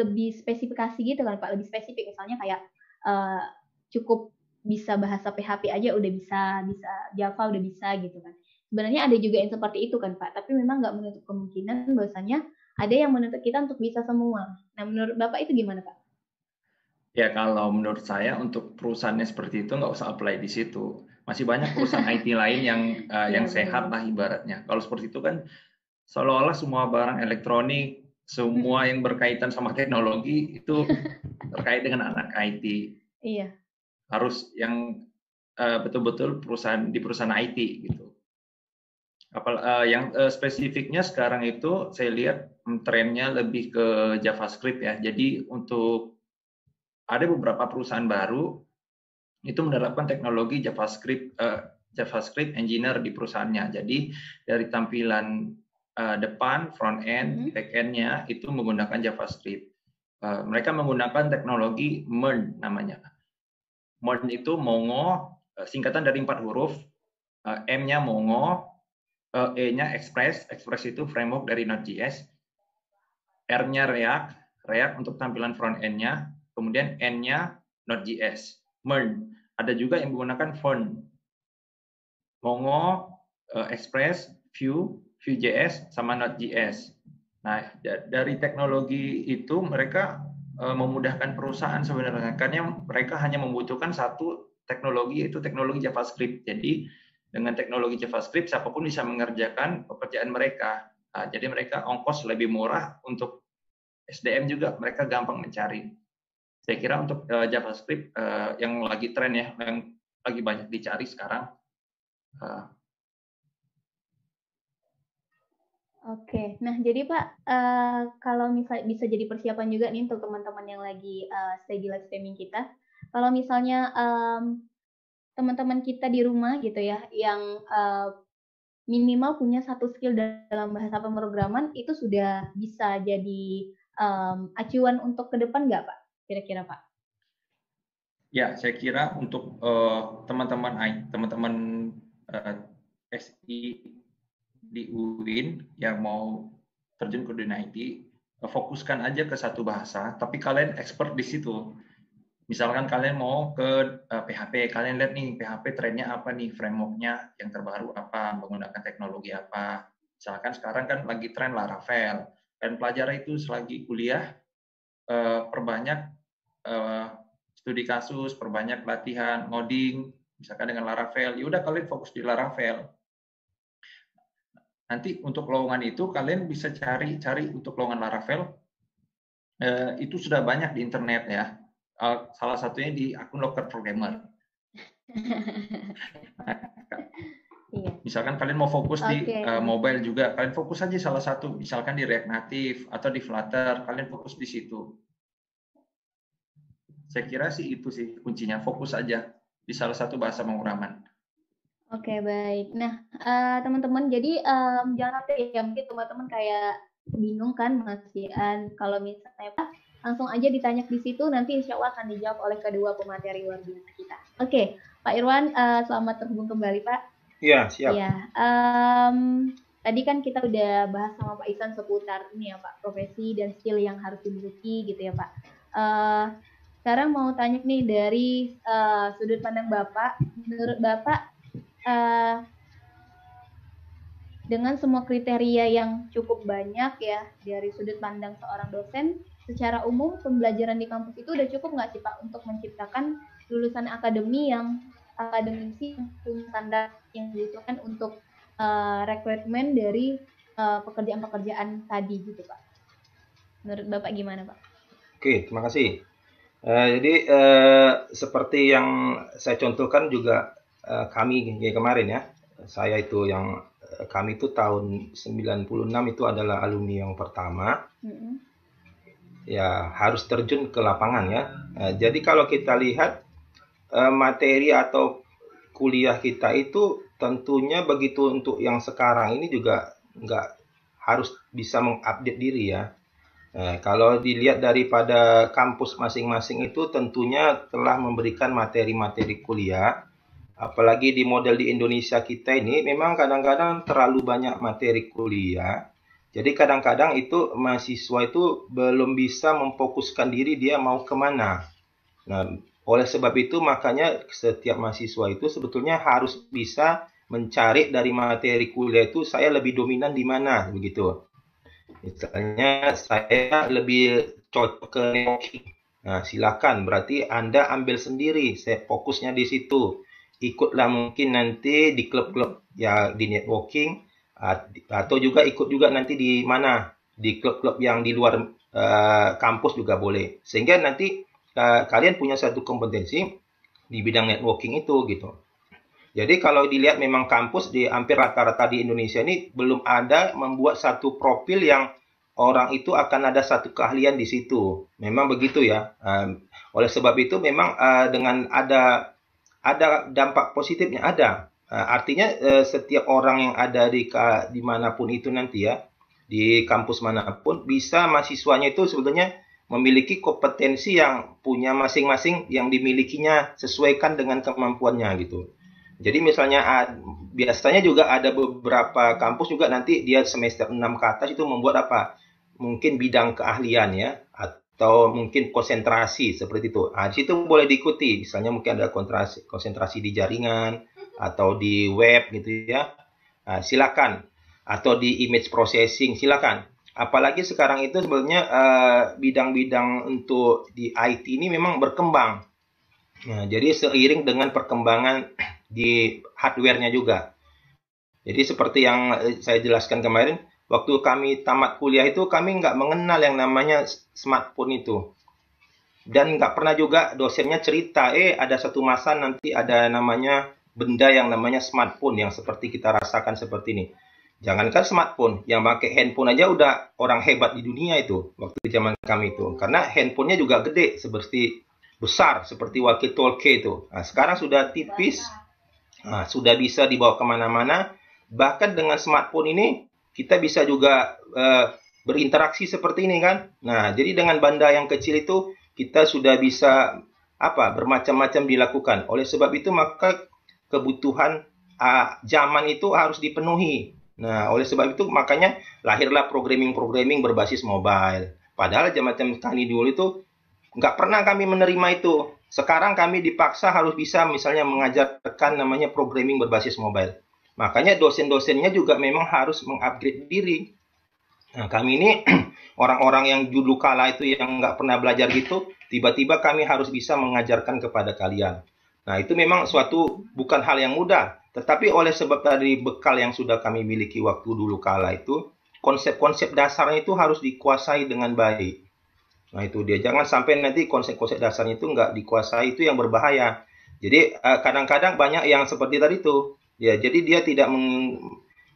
S2: lebih spesifikasi gitu kan Pak, lebih spesifik misalnya kayak uh, cukup bisa bahasa PHP aja udah bisa, bisa Java udah bisa gitu kan. Sebenarnya ada juga yang seperti itu kan Pak, tapi memang nggak menutup kemungkinan bahwasanya ada yang menuntut kita untuk bisa semua. Nah, menurut Bapak itu gimana Pak?
S4: Ya kalau menurut saya untuk perusahaannya seperti itu nggak usah apply di situ. Masih banyak perusahaan IT lain yang uh, yang sehat lah ibaratnya. Kalau seperti itu kan seolah-olah semua barang elektronik, semua yang berkaitan sama teknologi itu terkait dengan anak IT. Iya. Harus yang betul eh, betul-betul perusahaan di perusahaan IT gitu. Apal uh, yang uh, spesifiknya sekarang itu saya lihat mm, trennya lebih ke JavaScript ya. Jadi untuk ada beberapa perusahaan baru itu menerapkan teknologi JavaScript uh, JavaScript engineer di perusahaannya. Jadi dari tampilan uh, depan front end, hmm. back endnya itu menggunakan JavaScript. Uh, mereka menggunakan teknologi MERN namanya. MERN itu Mongo, singkatan dari empat huruf. Uh, M-nya Mongo, uh, E-nya Express, Express itu framework dari Node.js. R-nya React, React untuk tampilan front end-nya, kemudian n-nya Node.js, MERN. Ada juga yang menggunakan Fern, Mongo, eh, Express, Vue, Vue.js, sama Node.js. Nah, dari teknologi itu mereka eh, memudahkan perusahaan sebenarnya karena mereka hanya membutuhkan satu teknologi yaitu teknologi JavaScript. Jadi dengan teknologi JavaScript siapapun bisa mengerjakan pekerjaan mereka. Nah, jadi mereka ongkos lebih murah untuk SDM juga mereka gampang mencari saya kira untuk uh, JavaScript uh, yang lagi tren ya, yang lagi banyak dicari sekarang. Uh.
S2: Oke, nah jadi Pak, uh, kalau misal bisa jadi persiapan juga nih untuk teman-teman yang lagi uh, stay di live streaming kita. Kalau misalnya teman teman-teman kita di rumah gitu ya, yang uh, minimal punya satu skill dalam bahasa pemrograman itu sudah bisa jadi um, acuan untuk ke depan nggak Pak? Kira-kira Pak?
S4: Ya, saya kira untuk eh, teman-teman uh, teman-teman uh, eh, SI di UIN yang mau terjun ke dunia IT, eh, fokuskan aja ke satu bahasa, tapi kalian expert di situ. Misalkan kalian mau ke uh, PHP, kalian lihat nih PHP trennya apa nih, frameworknya yang terbaru apa, menggunakan teknologi apa. Misalkan sekarang kan lagi tren Laravel, dan pelajar itu selagi kuliah uh, perbanyak uh, studi kasus, perbanyak latihan, ngoding, misalkan dengan Laravel. Ya udah kalian fokus di Laravel. Nanti untuk lowongan itu kalian bisa cari-cari untuk lowongan Laravel. Uh, itu sudah banyak di internet ya. Uh, salah satunya di akun Locker Programmer. Iya. Misalkan kalian mau fokus okay. di uh, mobile juga, kalian fokus aja salah satu, misalkan di React Native atau di Flutter, kalian fokus di situ. Saya kira sih itu sih kuncinya, fokus aja di salah satu bahasa pengurangan.
S2: Oke okay, baik. Nah teman eh, teman-teman jadi um, jangan nanti ya mungkin teman-teman kayak bingung kan Mas Dian kalau misalnya langsung aja ditanya di situ nanti insya Allah akan dijawab oleh kedua pemateri luar biasa kita. Oke okay, Pak Irwan uh, selamat terhubung kembali Pak.
S1: Iya siap. Iya.
S2: Um, tadi kan kita udah bahas sama Pak Isan seputar ini ya Pak profesi dan skill yang harus dimiliki gitu ya Pak. Uh, sekarang mau tanya nih dari uh, sudut pandang Bapak, menurut Bapak uh, dengan semua kriteria yang cukup banyak ya dari sudut pandang seorang dosen, secara umum pembelajaran di kampus itu udah cukup nggak sih Pak untuk menciptakan lulusan akademi yang akademisi yang punya standar yang dibutuhkan untuk uh, rekrutmen dari uh, pekerjaan -pekerjaan tadi gitu Pak. Menurut Bapak gimana Pak?
S3: Oke, terima kasih. Uh, jadi uh, seperti yang saya contohkan juga uh, kami ya kemarin ya, saya itu yang kami itu tahun 96 itu adalah alumni yang pertama. Mm -hmm. Ya, harus terjun ke lapangan ya. Uh, jadi kalau kita lihat materi atau kuliah kita itu tentunya begitu untuk yang sekarang ini juga nggak harus bisa mengupdate diri ya. Nah, kalau dilihat daripada kampus masing-masing itu tentunya telah memberikan materi-materi kuliah. Apalagi di model di Indonesia kita ini memang kadang-kadang terlalu banyak materi kuliah. Jadi kadang-kadang itu mahasiswa itu belum bisa memfokuskan diri dia mau kemana. Nah, oleh sebab itu makanya setiap mahasiswa itu sebetulnya harus bisa mencari dari materi kuliah itu saya lebih dominan di mana begitu. Misalnya saya lebih cocok ke Nah, silakan berarti Anda ambil sendiri, saya fokusnya di situ. Ikutlah mungkin nanti di klub-klub ya di networking atau juga ikut juga nanti di mana di klub-klub yang di luar uh, kampus juga boleh. Sehingga nanti uh, kalian punya satu kompetensi di bidang networking itu gitu. Jadi kalau dilihat memang kampus di hampir rata-rata di Indonesia ini belum ada membuat satu profil yang orang itu akan ada satu keahlian di situ. Memang begitu ya. oleh sebab itu memang eh, dengan ada ada dampak positifnya ada. Eh, artinya eh, setiap orang yang ada di ka, dimanapun itu nanti ya di kampus manapun bisa mahasiswanya itu sebetulnya memiliki kompetensi yang punya masing-masing yang dimilikinya sesuaikan dengan kemampuannya gitu. Jadi misalnya biasanya juga ada beberapa kampus juga nanti dia semester 6 ke atas itu membuat apa? Mungkin bidang keahlian ya atau mungkin konsentrasi seperti itu. Nah, di situ boleh diikuti. Misalnya mungkin ada konsentrasi, konsentrasi di jaringan atau di web gitu ya. Nah, silakan atau di image processing silakan. Apalagi sekarang itu sebenarnya eh, bidang-bidang uh, untuk di IT ini memang berkembang. Nah, jadi seiring dengan perkembangan di hardware-nya juga. Jadi seperti yang eh, saya jelaskan kemarin, waktu kami tamat kuliah itu kami nggak mengenal yang namanya smartphone itu. Dan nggak pernah juga dosennya cerita, eh ada satu masa nanti ada namanya benda yang namanya smartphone yang seperti kita rasakan seperti ini. Jangankan smartphone, yang pakai handphone aja udah orang hebat di dunia itu waktu zaman kami itu. Karena handphonenya juga gede, seperti besar, seperti walkie-talkie itu. Nah, sekarang sudah tipis, Nah, sudah bisa dibawa kemana-mana. Bahkan dengan smartphone ini, kita bisa juga uh, berinteraksi seperti ini kan. Nah, jadi dengan benda yang kecil itu, kita sudah bisa apa bermacam-macam dilakukan. Oleh sebab itu, maka kebutuhan uh, zaman itu harus dipenuhi. Nah, oleh sebab itu, makanya lahirlah programming-programming berbasis mobile. Padahal zaman-zaman kami dulu itu nggak pernah kami menerima itu. Sekarang kami dipaksa harus bisa misalnya mengajarkan namanya programming berbasis mobile. Makanya dosen-dosennya juga memang harus mengupgrade diri. Nah, kami ini orang-orang yang dulu kala itu yang nggak pernah belajar gitu, tiba-tiba kami harus bisa mengajarkan kepada kalian. Nah, itu memang suatu bukan hal yang mudah. Tetapi oleh sebab tadi bekal yang sudah kami miliki waktu dulu kala itu, konsep-konsep dasarnya itu harus dikuasai dengan baik. Nah itu dia jangan sampai nanti konsep-konsep dasarnya itu nggak dikuasai itu yang berbahaya. Jadi eh, kadang-kadang banyak yang seperti tadi itu. ya jadi dia tidak meng,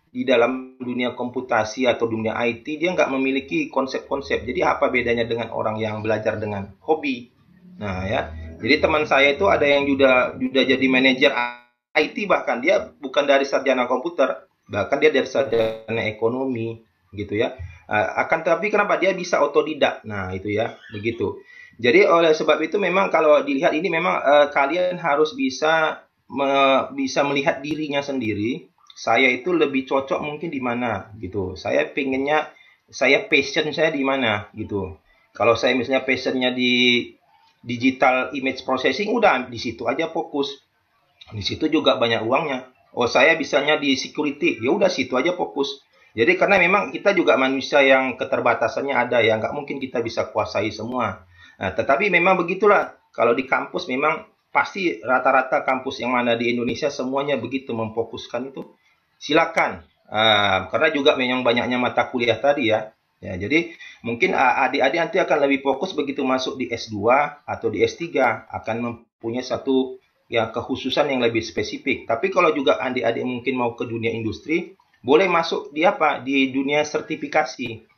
S3: di dalam dunia komputasi atau dunia IT dia nggak memiliki konsep-konsep. Jadi apa bedanya dengan orang yang belajar dengan hobi? Nah ya jadi teman saya itu ada yang sudah sudah jadi manajer IT bahkan dia bukan dari sarjana komputer bahkan dia dari sarjana ekonomi gitu ya. Ah, akan tetapi kenapa dia bisa otodidak? Nah, itu ya, begitu. Jadi oleh sebab itu memang kalau dilihat ini memang uh, kalian harus bisa me, bisa melihat dirinya sendiri. Saya itu lebih cocok mungkin di mana gitu. Saya pengennya saya passion saya di mana gitu. Kalau saya misalnya passionnya di digital image processing udah di situ aja fokus. Di situ juga banyak uangnya. Oh saya bisanya di security ya udah situ aja fokus. Jadi karena memang kita juga manusia yang keterbatasannya ada ya, nggak mungkin kita bisa kuasai semua. Nah, tetapi memang begitulah. Kalau di kampus memang pasti rata-rata kampus yang mana di Indonesia semuanya begitu memfokuskan itu. Silakan. Uh, karena juga memang banyaknya mata kuliah tadi ya. Ya, jadi mungkin ah, adik-adik nanti akan lebih fokus begitu masuk di S2 atau di S3 akan mempunyai satu ya kekhususan yang lebih spesifik. Tapi kalau juga adik-adik mungkin mau ke dunia industri, boleh masuk di apa di dunia sertifikasi.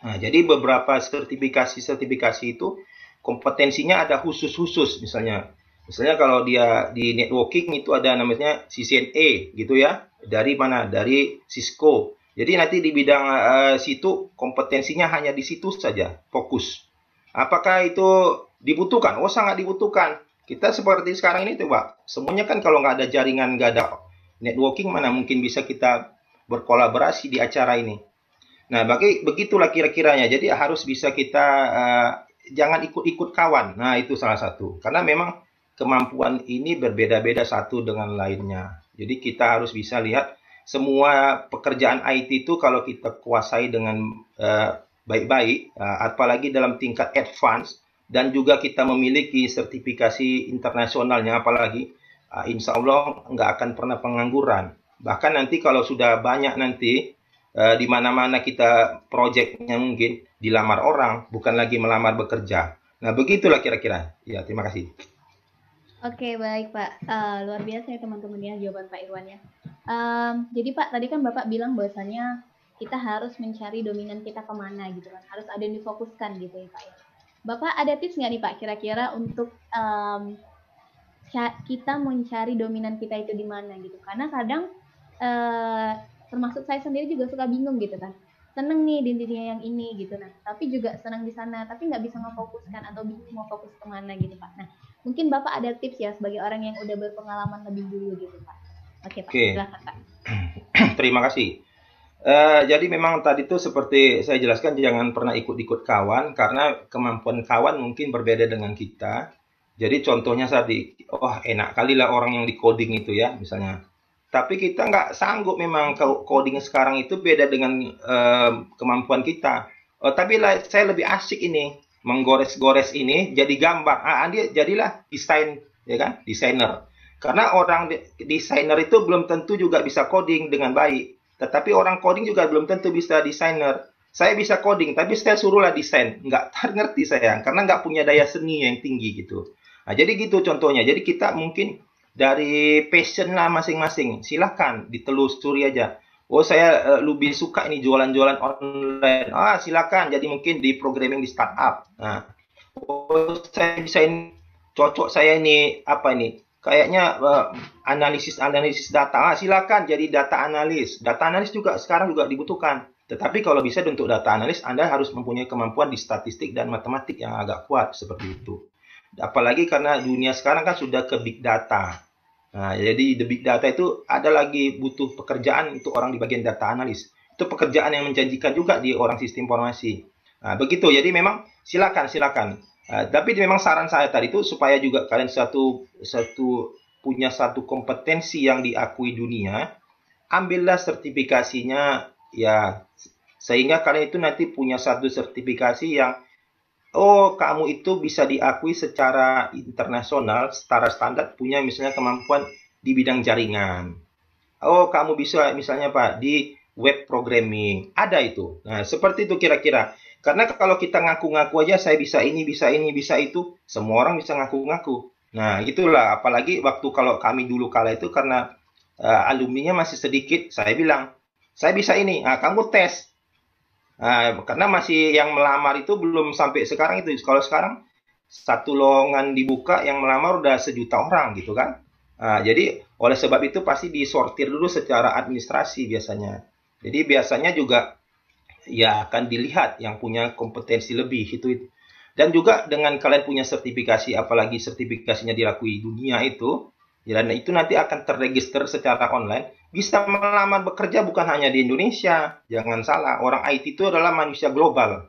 S3: Nah, jadi beberapa sertifikasi-sertifikasi itu kompetensinya ada khusus-khusus misalnya. Misalnya kalau dia di networking itu ada namanya CCNA gitu ya. Dari mana? Dari Cisco. Jadi nanti di bidang uh, situ kompetensinya hanya di situ saja fokus. Apakah itu dibutuhkan? Oh sangat dibutuhkan. Kita seperti sekarang ini tuh pak, semuanya kan kalau nggak ada jaringan, nggak ada networking mana mungkin bisa kita berkolaborasi di acara ini. Nah, bagi begitulah kira-kiranya. Jadi harus bisa kita uh, jangan ikut-ikut kawan. Nah, itu salah satu. Karena memang kemampuan ini berbeda-beda satu dengan lainnya. Jadi kita harus bisa lihat semua pekerjaan IT itu kalau kita kuasai dengan eh, baik-baik, uh, uh, apalagi dalam tingkat advance dan juga kita memiliki sertifikasi internasionalnya, apalagi uh, insya Allah nggak akan pernah pengangguran. Bahkan nanti kalau sudah banyak nanti uh, di mana-mana kita proyeknya mungkin dilamar orang, bukan lagi melamar bekerja. Nah begitulah kira-kira. Ya terima kasih.
S2: Oke baik Pak, uh, luar biasa ya teman-teman ya jawaban Pak Irwan ya. Um, jadi Pak tadi kan Bapak bilang bahwasanya kita harus mencari dominan kita kemana gitu kan, harus ada yang difokuskan gitu ya Pak. Ya. Bapak ada tips nggak nih Pak kira-kira untuk um, kita mencari dominan kita itu di mana gitu? Karena kadang Eh, termasuk saya sendiri juga suka bingung gitu kan seneng nih di dunia yang ini gitu nah tapi juga senang di sana tapi nggak bisa ngefokuskan atau bingung mau fokus kemana gitu pak nah mungkin bapak ada tips ya sebagai orang yang udah berpengalaman lebih dulu gitu pak oke pak okay. silahkan pak
S3: terima kasih Uh, jadi memang tadi itu seperti saya jelaskan jangan pernah ikut-ikut kawan karena kemampuan kawan mungkin berbeda dengan kita. Jadi contohnya tadi, di oh, enak kali lah orang yang di coding itu ya, misalnya tapi kita nggak sanggup memang coding sekarang itu beda dengan uh, kemampuan kita. Uh, tapi lah, saya lebih asik ini menggores-gores ini jadi gambar. Ah, Andi ah, jadilah desain ya kan, desainer. Karena orang desainer itu belum tentu juga bisa coding dengan baik. Tetapi orang coding juga belum tentu bisa desainer. Saya bisa coding, tapi saya suruhlah desain. Nggak ngerti saya, karena nggak punya daya seni yang tinggi gitu. Nah, jadi gitu contohnya. Jadi kita mungkin dari passion lah masing-masing. Silahkan ditelusuri aja. Oh saya uh, lebih suka ini jualan-jualan online. Ah silakan. Jadi mungkin di programming di startup. Nah, oh saya bisa ini cocok saya ini apa ini? Kayaknya eh, analisis-analisis uh, analisis -analisis data. Ah silakan. Jadi data analis. Data analis juga sekarang juga dibutuhkan. Tetapi kalau bisa untuk data analis Anda harus mempunyai kemampuan di statistik dan matematik yang agak kuat seperti itu. Apalagi karena dunia sekarang kan sudah ke big data Nah, jadi the big data itu ada lagi butuh pekerjaan untuk orang di bagian data analis. Itu pekerjaan yang menjanjikan juga di orang sistem informasi. Nah, begitu. Jadi memang silakan silakan. Uh, tapi memang saran saya tadi itu supaya juga kalian satu satu punya satu kompetensi yang diakui dunia, ambillah sertifikasinya ya sehingga kalian itu nanti punya satu sertifikasi yang oh kamu itu bisa diakui secara internasional, secara standar punya misalnya kemampuan di bidang jaringan. Oh kamu bisa misalnya Pak di web programming, ada itu. Nah seperti itu kira-kira. Karena kalau kita ngaku-ngaku aja saya bisa ini, bisa ini, bisa itu, semua orang bisa ngaku-ngaku. Nah gitulah, apalagi waktu kalau kami dulu kala itu karena uh, alumninya masih sedikit, saya bilang saya bisa ini, nah, kamu tes, Nah, karena masih yang melamar itu belum sampai sekarang itu. Kalau sekarang satu lowongan dibuka yang melamar udah sejuta orang gitu kan. Nah, jadi oleh sebab itu pasti disortir dulu secara administrasi biasanya. Jadi biasanya juga ya akan dilihat yang punya kompetensi lebih itu. Dan juga dengan kalian punya sertifikasi apalagi sertifikasinya dilakui dunia itu, ya dan itu nanti akan terregister secara online bisa melamar bekerja bukan hanya di Indonesia. Jangan salah, orang IT itu adalah manusia global.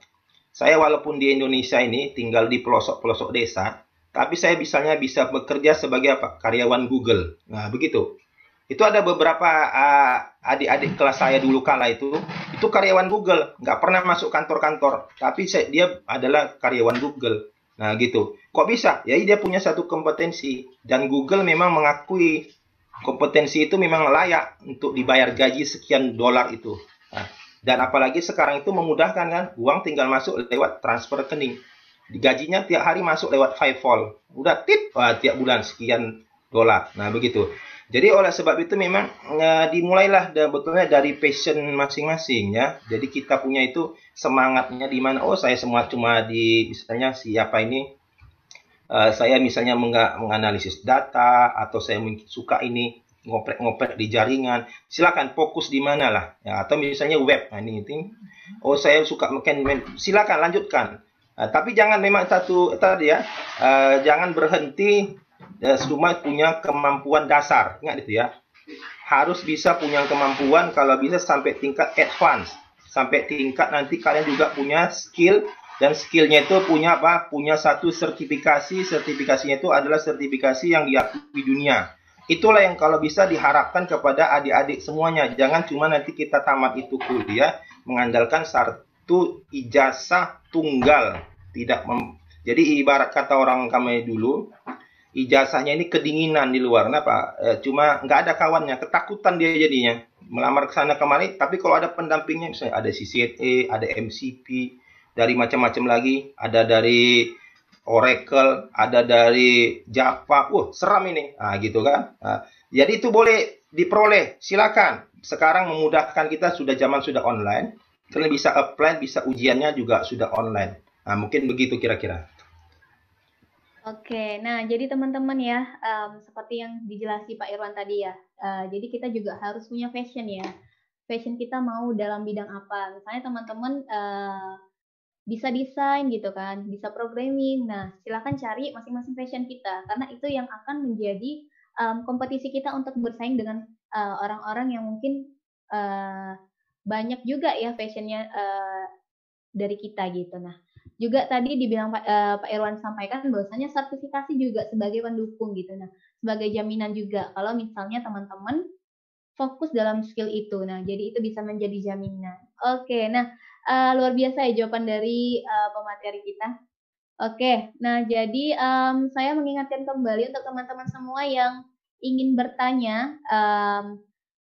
S3: Saya walaupun di Indonesia ini tinggal di pelosok-pelosok desa, tapi saya misalnya bisa bekerja sebagai apa? Karyawan Google. Nah, begitu. Itu ada beberapa adik ah, adik-adik kelas saya dulu kala itu, itu karyawan Google, nggak pernah masuk kantor-kantor, tapi saya, dia adalah karyawan Google. Nah, gitu. Kok bisa? Ya, dia punya satu kompetensi dan Google memang mengakui kompetensi itu memang layak untuk dibayar gaji sekian dolar itu. Nah, dan apalagi sekarang itu memudahkan kan, uang tinggal masuk lewat transfer rekening. Gajinya tiap hari masuk lewat Fivefall. Udah tip uh, tiap bulan sekian dolar. Nah, begitu. Jadi oleh sebab itu memang uh, dimulailah da, betulnya dari passion masing-masing ya. Jadi kita punya itu semangatnya di mana oh saya semua cuma di misalnya siapa ini Eh, saya misalnya menganalisis data atau saya suka ini ngoprek-ngoprek di jaringan silakan fokus di mana lah ya, atau misalnya web nah, ini, ini oh saya suka makan silakan lanjutkan uh, tapi jangan memang satu tadi ya uh, jangan berhenti uh, punya kemampuan dasar ingat itu ya harus bisa punya kemampuan kalau bisa sampai tingkat advance sampai tingkat nanti kalian juga punya skill dan skillnya itu punya apa? Punya satu sertifikasi, sertifikasinya itu adalah sertifikasi yang diakui dunia. Itulah yang kalau bisa diharapkan kepada adik-adik semuanya. Jangan cuma nanti kita tamat itu kuliah mengandalkan satu ijazah tunggal. Tidak mem Jadi ibarat kata orang kami dulu, ijazahnya ini kedinginan di luar. Kenapa? E, cuma nggak ada kawannya, ketakutan dia jadinya. Melamar ke sana kemari, tapi kalau ada pendampingnya, misalnya ada CCTA ada MCP, dari macam-macam lagi, ada dari Oracle, ada dari Java, wah seram ini, nah, gitu kan. Nah, jadi itu boleh diperoleh, silakan. Sekarang memudahkan kita sudah zaman sudah online, kalian bisa apply, bisa ujiannya juga sudah online. Nah, mungkin begitu kira-kira.
S2: Oke, nah jadi teman-teman ya, um, seperti yang dijelasi Pak Irwan tadi ya, uh, jadi kita juga harus punya fashion ya. Fashion kita mau dalam bidang apa? Misalnya teman-teman uh, bisa desain gitu kan, bisa programming. Nah, silakan cari masing-masing fashion kita karena itu yang akan menjadi um, kompetisi kita untuk bersaing dengan eh, orang-orang uh, yang mungkin uh, banyak juga ya fashionnya uh, dari kita gitu. Nah, juga tadi dibilang Pak, uh, Pak Irwan sampaikan bahwasanya sertifikasi juga sebagai pendukung gitu. Nah, sebagai jaminan juga kalau misalnya teman-teman fokus dalam skill itu. Nah, jadi itu bisa menjadi jaminan. Oke, nah uh, luar biasa ya jawaban dari uh, pemateri kita. Oke, nah jadi um, saya mengingatkan kembali untuk teman-teman semua yang ingin bertanya um,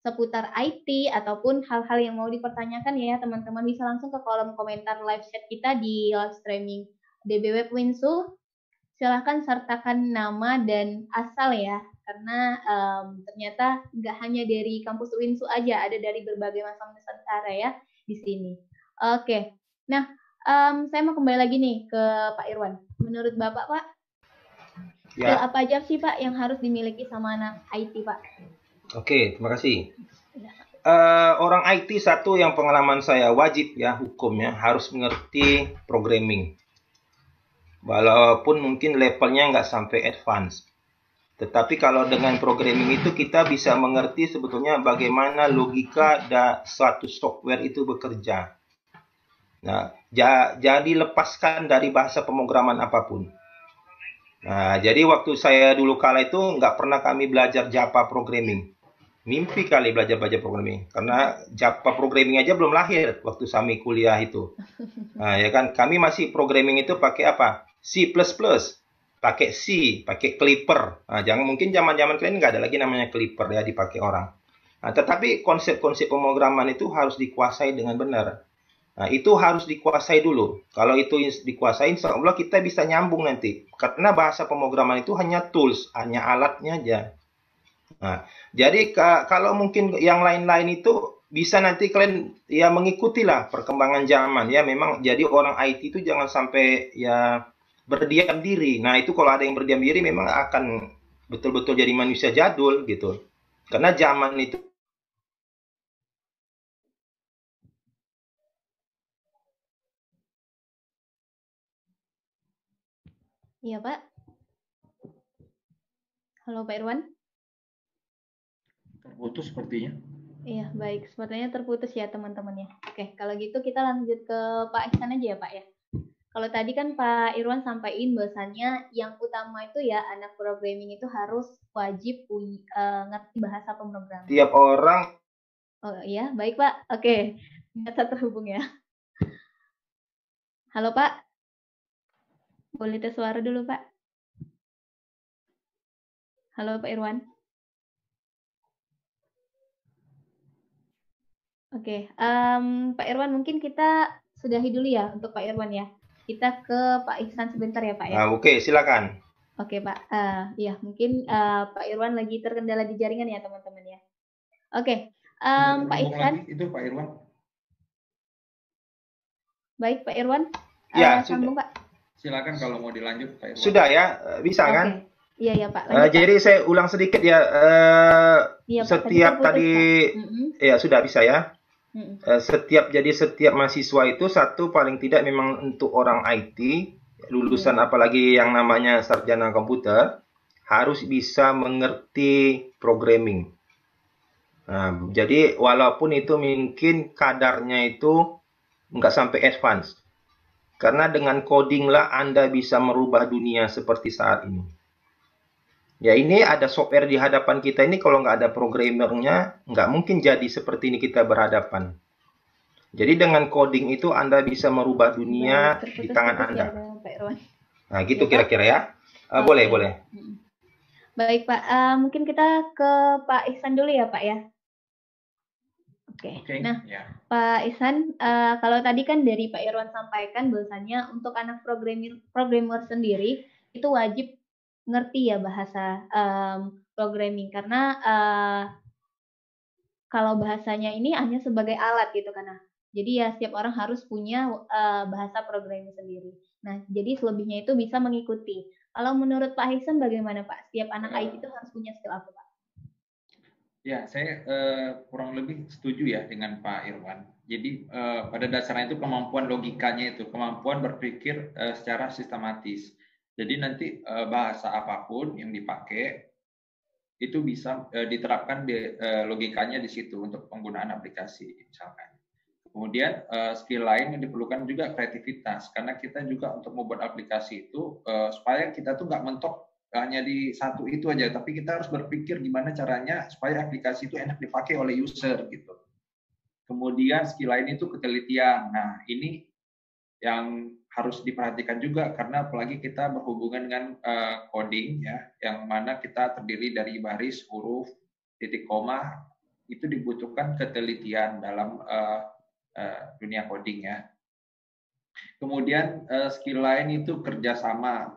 S2: seputar IT ataupun hal-hal yang mau dipertanyakan ya teman-teman bisa langsung ke kolom komentar live chat kita di live streaming DBW Winsu. Silahkan sertakan nama dan asal ya, karena um, ternyata nggak hanya dari kampus Winsu aja, ada dari berbagai macam Nusantara ya di sini. Oke. Nah, um, saya mau kembali lagi nih ke Pak Irwan. Menurut Bapak, Pak, ya. apa aja sih Pak yang harus dimiliki sama anak IT, Pak?
S3: Oke, terima kasih. Uh, orang IT satu yang pengalaman saya wajib ya hukumnya harus mengerti programming. Walaupun mungkin levelnya nggak sampai advance. Tetapi kalau dengan programming itu kita bisa mengerti sebetulnya bagaimana logika dan suatu software itu bekerja Nah, ja, jadi lepaskan dari bahasa pemrograman apapun. Nah, jadi waktu saya dulu kala itu nggak pernah kami belajar Java programming. Mimpi kali belajar belajar programming karena Java programming aja belum lahir waktu kami kuliah itu. Nah, ya kan kami masih programming itu pakai apa? C++, pakai C, pakai Clipper. Nah, jangan mungkin zaman-zaman kalian nggak ada lagi namanya Clipper ya dipakai orang. Nah, tetapi konsep-konsep pemrograman itu harus dikuasai dengan benar. Nah, itu harus dikuasai dulu. Kalau itu dikuasai, insya Allah kita bisa nyambung nanti. Karena bahasa pemrograman itu hanya tools, hanya alatnya aja. Nah, jadi kalau mungkin yang lain-lain itu bisa nanti kalian ya mengikuti lah perkembangan zaman ya. Memang jadi orang IT itu jangan sampai ya berdiam diri. Nah, itu kalau ada yang berdiam diri memang akan betul-betul jadi manusia jadul gitu. Karena zaman itu
S1: Iya, Pak. Halo, Pak Irwan. Terputus sepertinya.
S2: Iya, baik. Sepertinya terputus ya teman-temannya. Oke, kalau gitu kita lanjut ke Pak Ihsan aja ya, Pak ya. Kalau tadi kan Pak Irwan sampaikan bahasanya yang utama itu ya anak programming itu harus wajib uh, ngerti bahasa
S1: pemrograman.
S3: Tiap orang.
S2: Oh iya, baik Pak. Oke, ternyata terhubung ya. Halo Pak. Kualitas suara dulu, Pak. Halo, Pak Irwan. Oke, okay. um, Pak Irwan mungkin kita sudahi dulu ya untuk Pak Irwan ya. Kita ke Pak Ihsan sebentar ya, Pak ya. Uh,
S3: Oke, okay, silakan.
S2: Oke, okay, Pak. Uh, ya, mungkin uh, Pak Irwan lagi terkendala di jaringan ya, teman-teman ya. Oke, okay. um, Pak Ihsan.
S4: Itu Pak Irwan.
S2: Baik, Pak Irwan. Ya, uh, sambung, Pak.
S4: Silakan kalau mau dilanjut Pak Sudah ya, eh, bisa okay. kan?
S2: Iya ya Pak. Eh, Lanjut, uh,
S4: jadi
S3: saya ulang sedikit ya. Uh, Pak, setiap tadi, tadi ya sudah bisa ya. setiap jadi setiap mahasiswa itu satu paling tidak memang untuk orang IT lulusan -hmm. apalagi yang namanya sarjana komputer harus bisa mengerti programming. Nah, jadi walaupun itu mungkin kadarnya itu nggak sampai advance, karena dengan codinglah Anda bisa merubah dunia seperti saat ini. Ya ini ada software di hadapan kita ini kalau nggak ada programmernya, nggak mungkin jadi seperti ini kita berhadapan. Jadi dengan coding itu Anda bisa merubah dunia nah, di tangan Anda. Ya, nah gitu kira-kira ya. Uh, boleh, boleh.
S2: Baik Pak, uh, mungkin kita ke Pak Ihsan dulu ya Pak ya.
S1: Oke. Okay. Okay. Nah, yeah.
S2: Pak Ihsan, uh, kalau tadi kan dari Pak Irwan sampaikan bahwasanya untuk anak programmer programmer sendiri itu wajib ngerti ya bahasa um, programming karena uh, kalau bahasanya ini hanya sebagai alat gitu karena jadi ya setiap orang harus punya uh, bahasa programming sendiri. Nah, jadi selebihnya itu bisa mengikuti. Kalau menurut Pak Ihsan bagaimana Pak? Setiap anak hmm. IT itu harus punya skill apa?
S4: Ya, saya uh, kurang lebih setuju ya dengan Pak Irwan. Jadi uh, pada dasarnya itu kemampuan logikanya itu, kemampuan berpikir uh, secara sistematis. Jadi nanti uh, bahasa apapun yang dipakai itu bisa uh, diterapkan di, uh, logikanya di situ untuk penggunaan aplikasi misalkan. Kemudian uh, skill lain yang diperlukan juga kreativitas karena kita juga untuk membuat aplikasi itu uh, supaya kita tuh nggak mentok hanya di satu itu aja, tapi kita harus berpikir gimana caranya supaya aplikasi itu enak dipakai oleh user gitu. Kemudian skill lain itu ketelitian. Nah, ini yang harus diperhatikan juga karena apalagi kita berhubungan dengan eh, coding ya, yang mana kita terdiri dari baris, huruf, titik koma, itu dibutuhkan ketelitian dalam eh, eh, dunia coding ya. Kemudian skill lain itu kerjasama.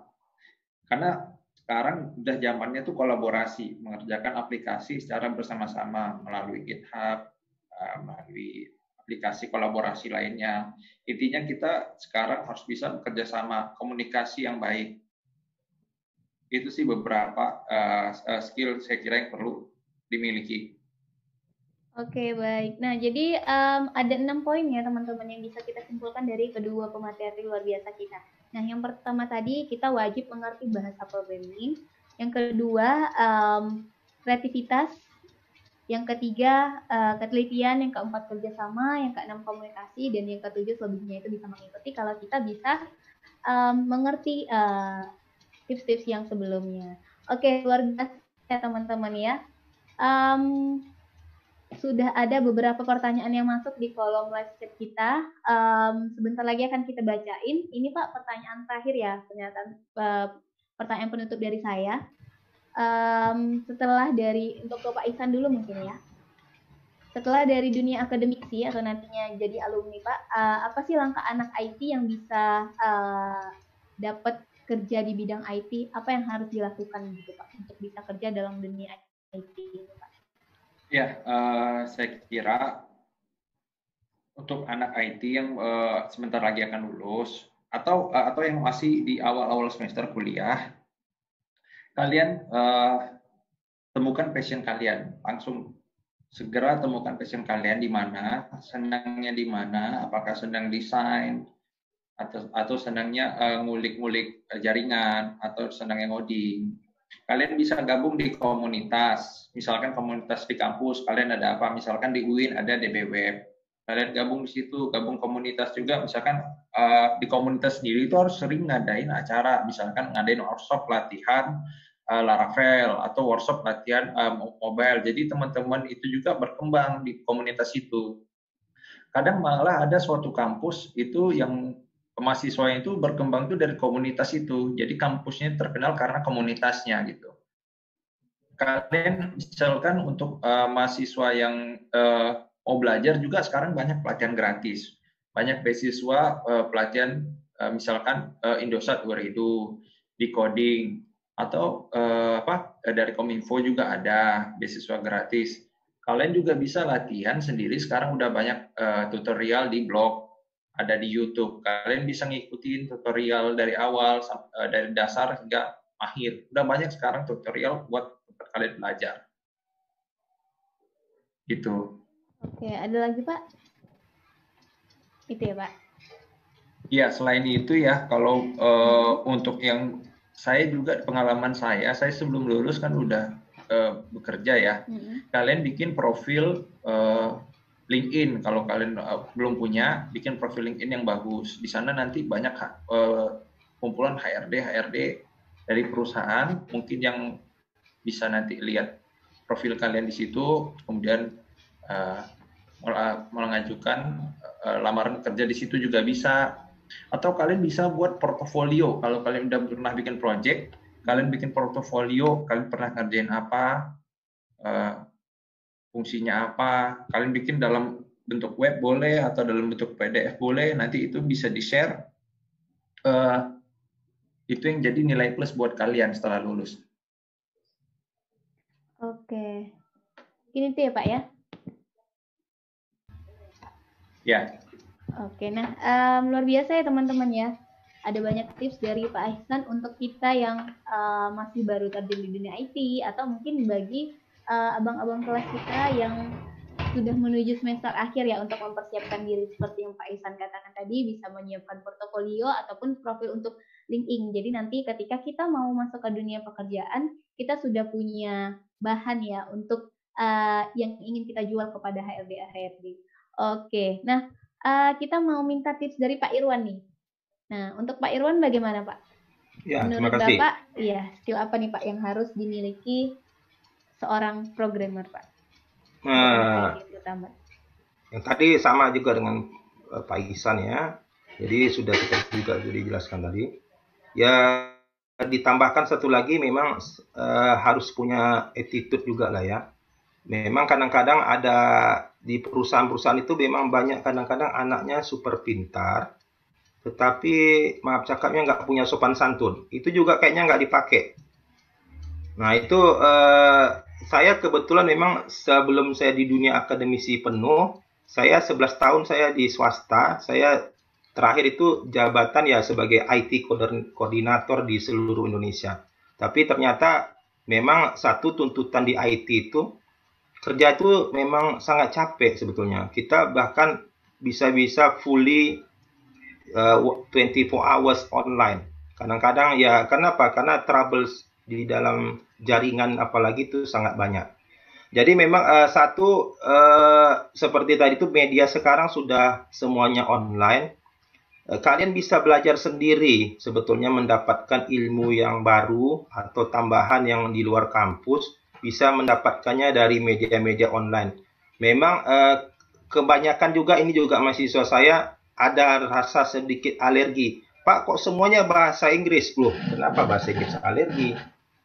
S4: Karena sekarang udah zamannya tuh kolaborasi, mengerjakan aplikasi secara bersama-sama melalui GitHub, eh, melalui aplikasi kolaborasi lainnya. Intinya kita sekarang harus bisa bekerja sama, komunikasi yang baik. Itu sih beberapa eh, eh, skill saya kira yang perlu dimiliki.
S2: Oke baik. Nah jadi um, ada enam poin ya teman-teman yang bisa kita simpulkan dari kedua pemateri luar biasa kita. Nah, yang pertama tadi kita wajib mengerti bahasa programming. Yang kedua, um, kreativitas. Yang ketiga, uh, ketelitian. Yang keempat, kerjasama. Yang keenam, komunikasi. Dan yang ketujuh, selebihnya itu bisa mengikuti kalau kita bisa um, mengerti eh, tips-tips uh, yang sebelumnya. Oke, luar biasa teman-teman ya. Um, sudah ada beberapa pertanyaan yang masuk di kolom live chat kita. Um, sebentar lagi akan kita bacain. Ini Pak pertanyaan terakhir ya, pernyataan uh, eh, pertanyaan penutup dari saya. Um, setelah dari untuk ke Pak Ihsan dulu mungkin ya. Setelah dari dunia akademik sih atau nantinya jadi alumni Pak, uh, apa sih langkah anak IT yang bisa uh, dapat kerja di bidang IT? Apa yang harus dilakukan gitu Pak untuk bisa kerja dalam dunia IT? Gitu, Pak?
S4: Ya, uh, saya kira untuk anak IT yang uh, sebentar lagi akan lulus atau uh, atau yang masih di awal-awal semester kuliah, kalian uh, temukan passion kalian langsung segera temukan passion kalian di mana, senangnya di mana, apakah senang desain atau atau senangnya ngulik ngulik-ngulik jaringan atau senangnya ngoding Kalian bisa gabung di komunitas, misalkan komunitas di kampus, kalian ada apa, misalkan di UIN ada DBW. Kalian gabung di situ, gabung komunitas juga, misalkan uh, di komunitas sendiri itu harus sering ngadain acara, misalkan ngadain workshop latihan, uh, Laravel atau workshop latihan uh, mobile. Jadi teman-teman itu juga berkembang di komunitas itu. Kadang malah ada suatu kampus itu yang mahasiswa itu berkembang itu dari komunitas itu. Jadi kampusnya terkenal karena komunitasnya gitu. Kalian misalkan untuk uh, mahasiswa yang uh, mau belajar juga sekarang banyak pelatihan gratis. Banyak beasiswa uh, pelatihan uh, misalkan uh, Indosat itu di coding atau uh, apa dari Kominfo juga ada beasiswa gratis. Kalian juga bisa latihan sendiri. Sekarang udah banyak uh, tutorial di blog ada di YouTube. Kalian bisa ngikutin tutorial dari awal eh, dari dasar hingga akhir. Udah banyak sekarang tutorial buat kalian belajar. Gitu.
S2: Oke, ada lagi Pak? Itu ya Pak.
S4: Ya, selain itu ya, kalau uh, untuk yang saya juga pengalaman saya, saya sebelum lulus kan udah uh, bekerja ya. Mm -hmm. Kalian bikin profil uh, LinkedIn kalau kalian uh, belum punya bikin profil LinkedIn yang bagus di sana nanti banyak uh, kumpulan HRD HRD dari perusahaan mungkin yang bisa nanti lihat profil kalian di situ kemudian uh, uh, mengajukan uh, lamaran kerja di situ juga bisa atau kalian bisa buat portofolio kalau kalian udah pernah bikin project kalian bikin portofolio kalian pernah ngerjain apa uh, fungsinya apa kalian bikin dalam bentuk web boleh atau dalam bentuk PDF boleh nanti itu bisa di share uh, eh, itu yang jadi nilai plus buat kalian setelah lulus
S2: oke ini tuh ya pak ya ya oke nah um, luar biasa ya teman-teman ya ada banyak tips dari Pak Ihsan untuk kita yang uh, masih baru terjun di dunia IT atau mungkin bagi abang eh, abang-abang kelas kita yang sudah menuju semester akhir ya untuk mempersiapkan diri seperti yang Pak Isan katakan tadi bisa menyiapkan portofolio ataupun profil untuk LinkedIn. Jadi nanti ketika kita mau masuk ke dunia pekerjaan, kita sudah punya bahan ya untuk uh, yang ingin kita jual kepada HRD HRD. Oke. Nah, uh, kita mau minta tips dari Pak Irwan nih. Nah, untuk Pak Irwan bagaimana, Pak?
S1: Ya, Menurut terima kasih. Bapak,
S2: iya, skill apa nih Pak yang harus dimiliki seorang programmer pak
S3: nah yang tadi sama juga dengan eh, Pak Ihsan ya jadi sudah kita juga jelaskan tadi ya ditambahkan satu lagi memang uh, harus punya attitude juga lah ya memang kadang-kadang ada di perusahaan-perusahaan itu memang banyak kadang-kadang anaknya super pintar, tetapi maaf cakapnya nggak punya sopan santun. Itu juga kayaknya nggak dipakai. Nah itu eh, saya kebetulan memang sebelum saya di dunia akademisi penuh, saya 11 tahun saya di swasta, saya terakhir itu jabatan ya sebagai IT koordinator di seluruh Indonesia. Tapi ternyata memang satu tuntutan di IT itu kerja itu memang sangat capek sebetulnya. Kita bahkan bisa-bisa fully uh, eh, 24 hours online. Kadang-kadang ya kenapa? Karena troubles di dalam jaringan apalagi itu sangat banyak. Jadi memang uh, satu uh, seperti tadi itu media sekarang sudah semuanya online. Uh, kalian bisa belajar sendiri sebetulnya mendapatkan ilmu yang baru atau tambahan yang di luar kampus bisa mendapatkannya dari media-media online. Memang uh, kebanyakan juga ini juga mahasiswa saya ada rasa sedikit alergi. Pak kok semuanya bahasa Inggris loh? Kenapa bahasa Inggris alergi?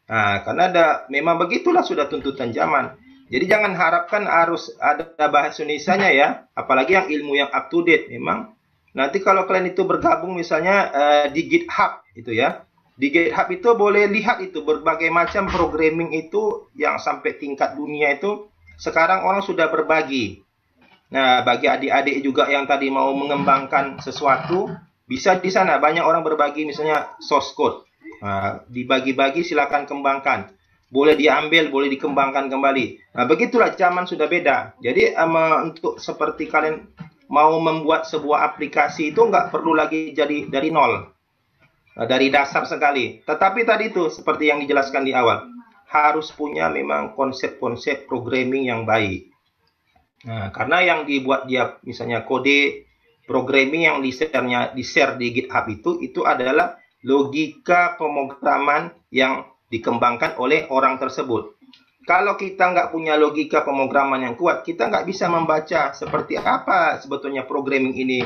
S3: Nah, karena ada memang begitulah sudah tuntutan zaman. Jadi jangan harapkan harus ada bahasa indonesia ya, apalagi yang ilmu yang up to date memang. Nanti kalau kalian itu bergabung misalnya uh, di GitHub itu ya. Di GitHub itu boleh lihat itu berbagai macam programming itu yang sampai tingkat dunia itu sekarang orang sudah berbagi. Nah, bagi adik-adik juga yang tadi mau mengembangkan sesuatu, bisa di sana banyak orang berbagi misalnya source code Ah, dibagi-bagi silakan kembangkan. Boleh diambil, boleh dikembangkan kembali. Nah, begitulah zaman sudah beda. Jadi um, untuk seperti kalian mau membuat sebuah aplikasi itu nggak perlu lagi jadi dari nol. Ah, dari dasar sekali. Tetapi tadi itu seperti yang dijelaskan di awal, harus punya memang konsep-konsep programming yang baik. Nah, karena yang dibuat dia misalnya kode programming yang di share di GitHub itu itu adalah logika pemrograman yang dikembangkan oleh orang tersebut. Kalau kita nggak punya logika pemrograman yang kuat, kita nggak bisa membaca seperti apa sebetulnya programming ini,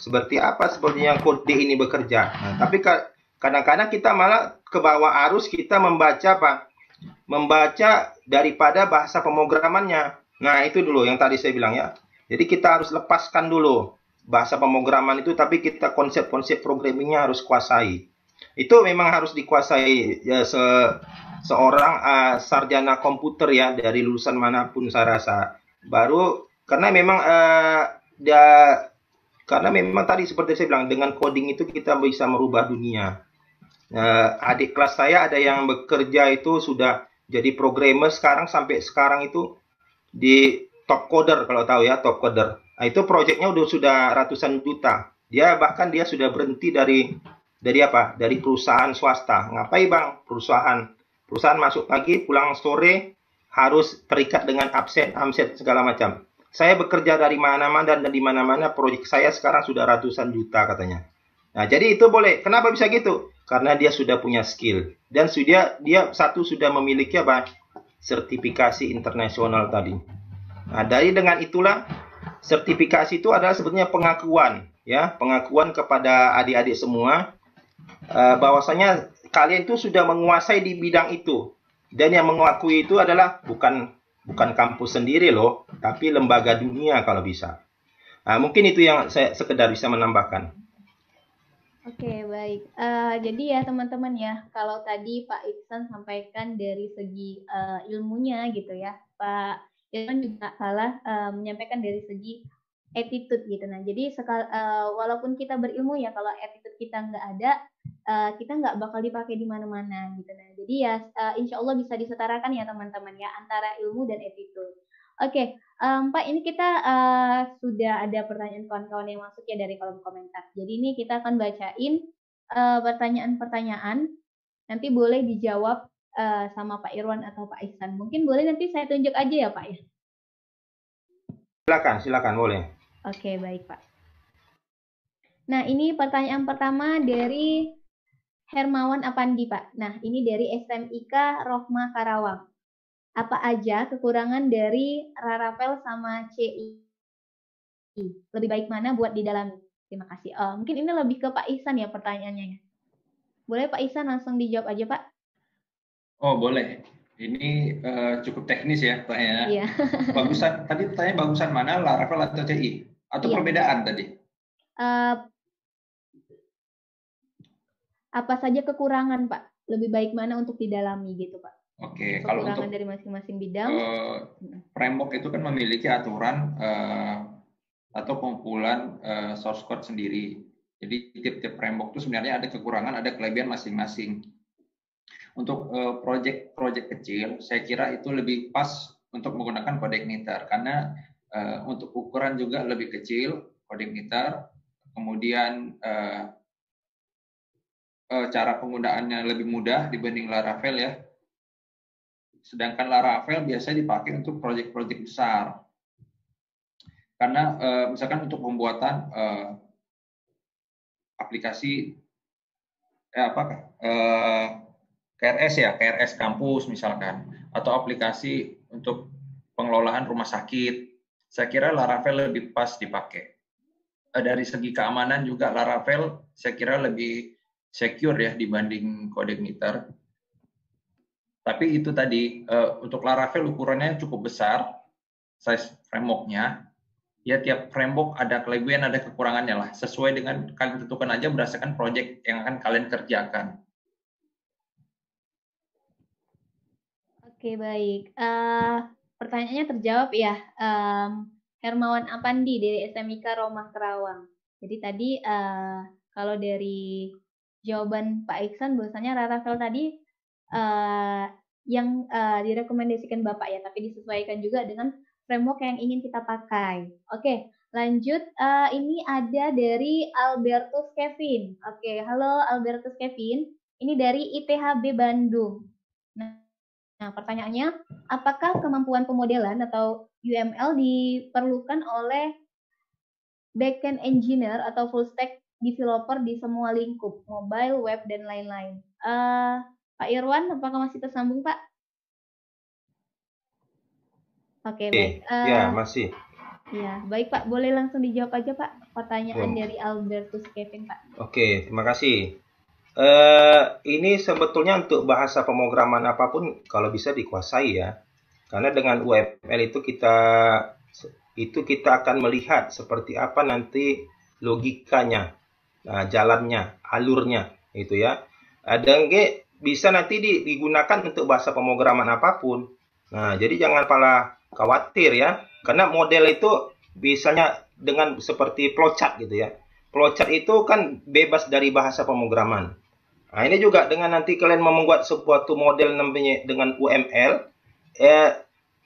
S3: seperti apa sebetulnya kode ini bekerja. Hmm. Tapi kadang-kadang kita malah ke bawah arus kita membaca apa? Membaca daripada bahasa pemrogramannya. Nah itu dulu yang tadi saya bilang ya. Jadi kita harus lepaskan dulu bahasa pemrograman itu tapi kita konsep-konsep programmingnya harus kuasai itu memang harus dikuasai ya, se seorang uh, sarjana komputer ya dari lulusan manapun saya rasa baru karena memang uh, ah, da, karena memang tadi seperti saya bilang dengan coding itu kita bisa merubah dunia uh, adik kelas saya ada yang bekerja itu sudah jadi programmer sekarang sampai sekarang itu di top coder kalau tahu ya top coder nah, itu projectnya udah sudah ratusan juta dia bahkan dia sudah berhenti dari dari apa dari perusahaan swasta ngapain bang perusahaan perusahaan masuk pagi pulang sore harus terikat dengan absen amset segala macam saya bekerja dari mana-mana dan di mana-mana proyek saya sekarang sudah ratusan juta katanya nah jadi itu boleh kenapa bisa gitu karena dia sudah punya skill dan sudah dia satu sudah memiliki apa sertifikasi internasional tadi Nah, dari dengan itulah sertifikasi itu adalah sebetulnya pengakuan ya, pengakuan kepada adik-adik semua uh, bahwasanya kalian itu sudah menguasai di bidang itu. Dan yang mengakui itu adalah bukan bukan kampus sendiri loh, tapi lembaga dunia kalau bisa. Nah, mungkin itu yang saya sekedar bisa menambahkan.
S2: Oke, okay, baik. Uh, jadi ya teman-teman ya, kalau tadi Pak Iksan sampaikan dari segi uh, ilmunya gitu ya, Pak itu juga salah uh, menyampaikan dari segi attitude gitu nah jadi sekal, uh, walaupun kita berilmu ya kalau attitude kita nggak ada uh, kita nggak bakal dipakai di mana-mana gitu nah jadi ya uh, insya Allah bisa disetarakan ya teman-teman ya antara ilmu dan attitude oke okay. um, Pak ini kita uh, sudah ada pertanyaan kawan-kawan yang masuk ya dari kolom komentar jadi ini kita akan bacain pertanyaan-pertanyaan uh, pertanyaan -pertanyaan. nanti boleh dijawab uh, sama Pak Irwan atau Pak Ihsan. Mungkin boleh nanti saya tunjuk aja ya Pak ya.
S3: Silakan, silakan boleh.
S2: Oke, okay, baik Pak. Nah, ini pertanyaan pertama dari Hermawan Apandi, Pak. Nah, ini dari SMIK Rohma Karawang. Apa aja kekurangan dari Rarapel sama CI? Lebih baik mana buat di dalam? Terima kasih. Oh, mungkin ini lebih ke Pak Ihsan ya pertanyaannya. Ya. Boleh Pak Ihsan langsung dijawab aja, Pak?
S4: Oh boleh. Ini uh, cukup teknis ya pertanyaannya. Iya. bagusan tadi tanya bagusan mana Laravel atau CI atau iya. perbedaan tadi?
S2: Uh, apa saja kekurangan Pak? Lebih baik mana untuk didalami gitu Pak?
S4: Oke, okay. kalau untuk
S2: dari masing-masing bidang. Uh,
S4: framework itu kan memiliki aturan uh, atau kumpulan uh, source code sendiri. Jadi tiap-tiap framework itu sebenarnya ada kekurangan, ada kelebihan masing-masing. Untuk eh, project-project kecil, saya kira itu lebih pas untuk menggunakan codec niter karena eh, untuk ukuran juga lebih kecil codec niter, kemudian eh, cara penggunaannya lebih mudah dibanding Laravel ya. Sedangkan Laravel biasa dipakai untuk project-project besar. Karena misalkan untuk pembuatan aplikasi eh, apa eh, KRS ya, KRS kampus misalkan, atau aplikasi untuk pengelolaan rumah sakit. Saya kira Laravel lebih pas dipakai. Eh, dari segi keamanan juga Laravel saya kira lebih secure ya dibanding kode Tapi itu tadi eh, untuk Laravel ukurannya cukup besar size frameworknya. Ya tiap framework ada kelebihan ada kekurangannya lah. Sesuai dengan kalian tentukan aja berdasarkan project yang akan kalian kerjakan.
S2: Oke baik. Uh, pertanyaannya terjawab ya. Um, Hermawan Apandi dari SMIK Roma Kerawang. Jadi tadi uh, kalau dari jawaban Pak Iksan, bahwasanya Rarafel tadi uh, yang uh, direkomendasikan Bapak ya, tapi disesuaikan juga dengan framework yang ingin kita pakai. Oke, lanjut. Uh, ini ada dari Albertus Kevin. Oke, halo Albertus Kevin. Ini dari ITHB Bandung. Nah, Nah, pertanyaannya, apakah kemampuan pemodelan atau UML diperlukan oleh backend engineer atau full stack developer di semua lingkup, mobile, web, dan lain-lain? Uh, Pak Irwan, apakah masih tersambung, Pak? Oke, okay, baik. Uh, ya, masih. Ya, baik Pak. Boleh langsung dijawab aja Pak pertanyaan dari Albertus Kevin Pak.
S3: Oke, terima kasih. Eh, ini sebetulnya untuk bahasa pemrograman apapun kalau bisa dikuasai ya. Karena dengan UML itu kita itu kita akan melihat seperti apa nanti logikanya, nah, jalannya, alurnya itu ya. Ada nah, nggak bisa nanti digunakan untuk bahasa pemrograman apapun. Nah, jadi jangan pala khawatir ya. Karena model itu bisanya dengan seperti flowchart gitu ya. Flowchart itu kan bebas dari bahasa pemrograman Nah, ini juga dengan nanti kalian membuat sebuah model namanya dengan UML, eh,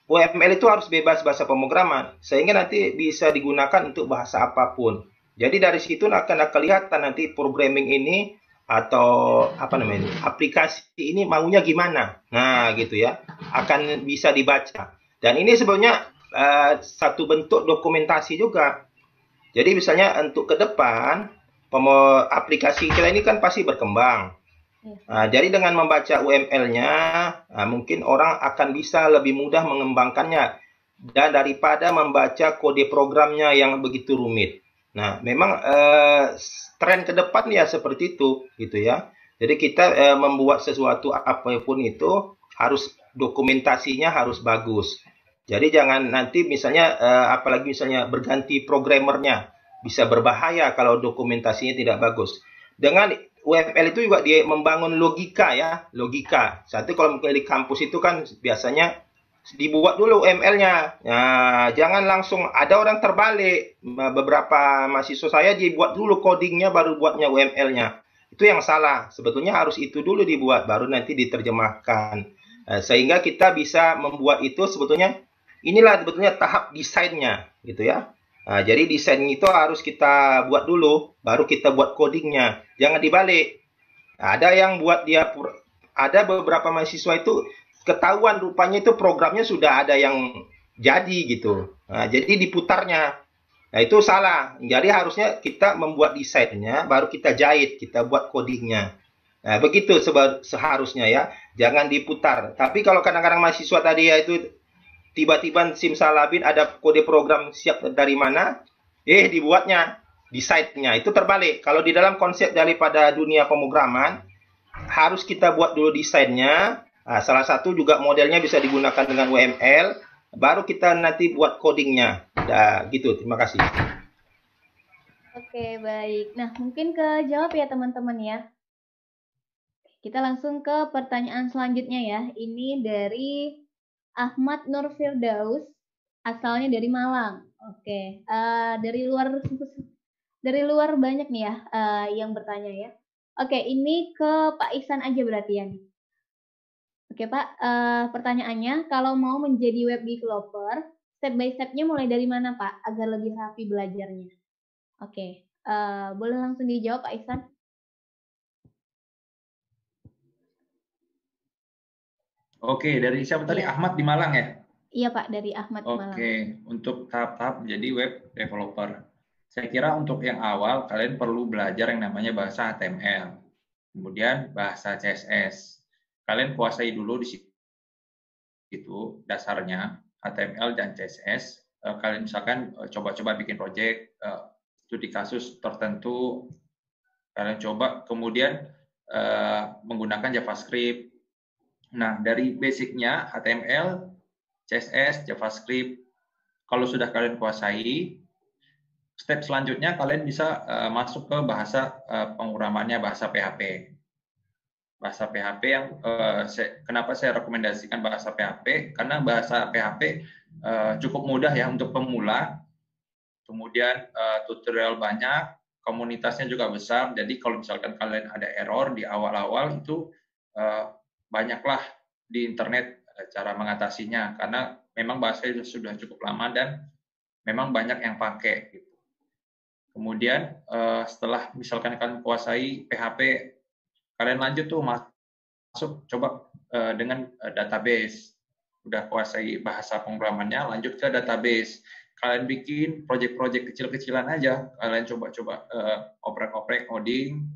S3: UML itu harus bebas bahasa pemrograman, sehingga nanti bisa digunakan untuk bahasa apapun. Jadi dari situ akan kelihatan nanti programming ini atau apa namanya aplikasi ini maunya gimana. Nah, gitu ya, akan bisa dibaca. Dan ini sebenarnya eh, satu bentuk dokumentasi juga. Jadi misalnya untuk ke depan, aplikasi kita ini kan pasti berkembang Nah, jadi dengan membaca UML-nya, nah, mungkin orang akan bisa lebih mudah mengembangkannya dan daripada membaca kode programnya yang begitu rumit. Nah, memang eh, tren ke depan ya seperti itu, gitu ya. Jadi kita eh, membuat sesuatu apapun itu harus dokumentasinya harus bagus. Jadi jangan nanti misalnya eh, apalagi misalnya berganti programmernya bisa berbahaya kalau dokumentasinya tidak bagus. Dengan UFL itu juga dia membangun logika ya, logika. Satu kalau mungkin di kampus itu kan biasanya dibuat dulu UML-nya. Nah, jangan langsung ada orang terbalik. Beberapa mahasiswa saya dibuat dulu codingnya baru buatnya UML-nya. Itu yang salah. Sebetulnya harus itu dulu dibuat baru nanti diterjemahkan. Eh, sehingga kita bisa membuat itu sebetulnya inilah sebetulnya tahap desainnya gitu ya. Nah, jadi desain itu harus kita buat dulu, baru kita buat codingnya. Jangan dibalik. Nah, ada yang buat dia, ada beberapa mahasiswa itu ketahuan rupanya itu programnya sudah ada yang jadi gitu. Nah, jadi diputarnya. Nah, itu salah. Jadi harusnya kita membuat desainnya, baru kita jahit, kita buat codingnya. Nah, begitu seharusnya ya. Jangan diputar. Tapi kalau kadang-kadang mahasiswa tadi ya itu tiba-tiba simsalabin ada kode program siap dari mana, eh dibuatnya di site-nya. Itu terbalik. Kalau di dalam konsep daripada dunia pemrograman, harus kita buat dulu desainnya. Nah, salah satu juga modelnya bisa digunakan dengan UML, baru kita nanti buat codingnya. Nah, gitu. Terima kasih.
S2: Oke, baik. Nah, mungkin ke jawab ya teman-teman ya. Kita langsung ke pertanyaan selanjutnya ya. Ini dari Ahmad Nur Firdaus, asalnya dari Malang. Oke, okay. uh, eh, dari luar dari luar banyak nih ya uh, yang bertanya ya. Oke, okay, ini ke Pak Ihsan aja berarti ya nih. Oke Pak, uh, pertanyaannya kalau mau menjadi web developer, step by stepnya mulai dari mana Pak agar lebih rapi belajarnya? Oke, okay. uh, boleh langsung dijawab Pak Ihsan?
S4: Oke, dari siapa tadi? Iya. Ahmad di Malang ya?
S2: Iya Pak, dari Ahmad di Malang. Oke,
S4: untuk tahap-tahap jadi web developer. Saya kira untuk yang awal kalian perlu belajar yang namanya bahasa HTML, kemudian bahasa CSS. Kalian kuasai dulu di situ itu dasarnya HTML dan CSS. Eh, kalian misalkan eh, coba-coba bikin project eh, di kasus tertentu, kalian coba kemudian menggunakan JavaScript Nah, dari basicnya HTML, CSS, JavaScript, kalau sudah kalian kuasai, step selanjutnya kalian bisa eh, masuk ke bahasa uh, eh, penguramannya bahasa PHP. Bahasa PHP yang eh, saya, kenapa saya rekomendasikan bahasa PHP? Karena bahasa PHP cukup mudah ya untuk pemula. Kemudian tutorial banyak, komunitasnya juga besar. Jadi kalau misalkan kalian ada error di awal-awal itu banyaklah di internet cara mengatasinya karena memang bahasa itu sudah cukup lama dan memang banyak yang pakai gitu. Kemudian eh, setelah misalkan kalian kuasai PHP, kalian lanjut tuh masuk coba eh, dengan eh, database. Udah kuasai bahasa pemrogramannya, lanjut ke database. Kalian bikin project-project kecil-kecilan aja. Kalian coba-coba oprek-oprek coding,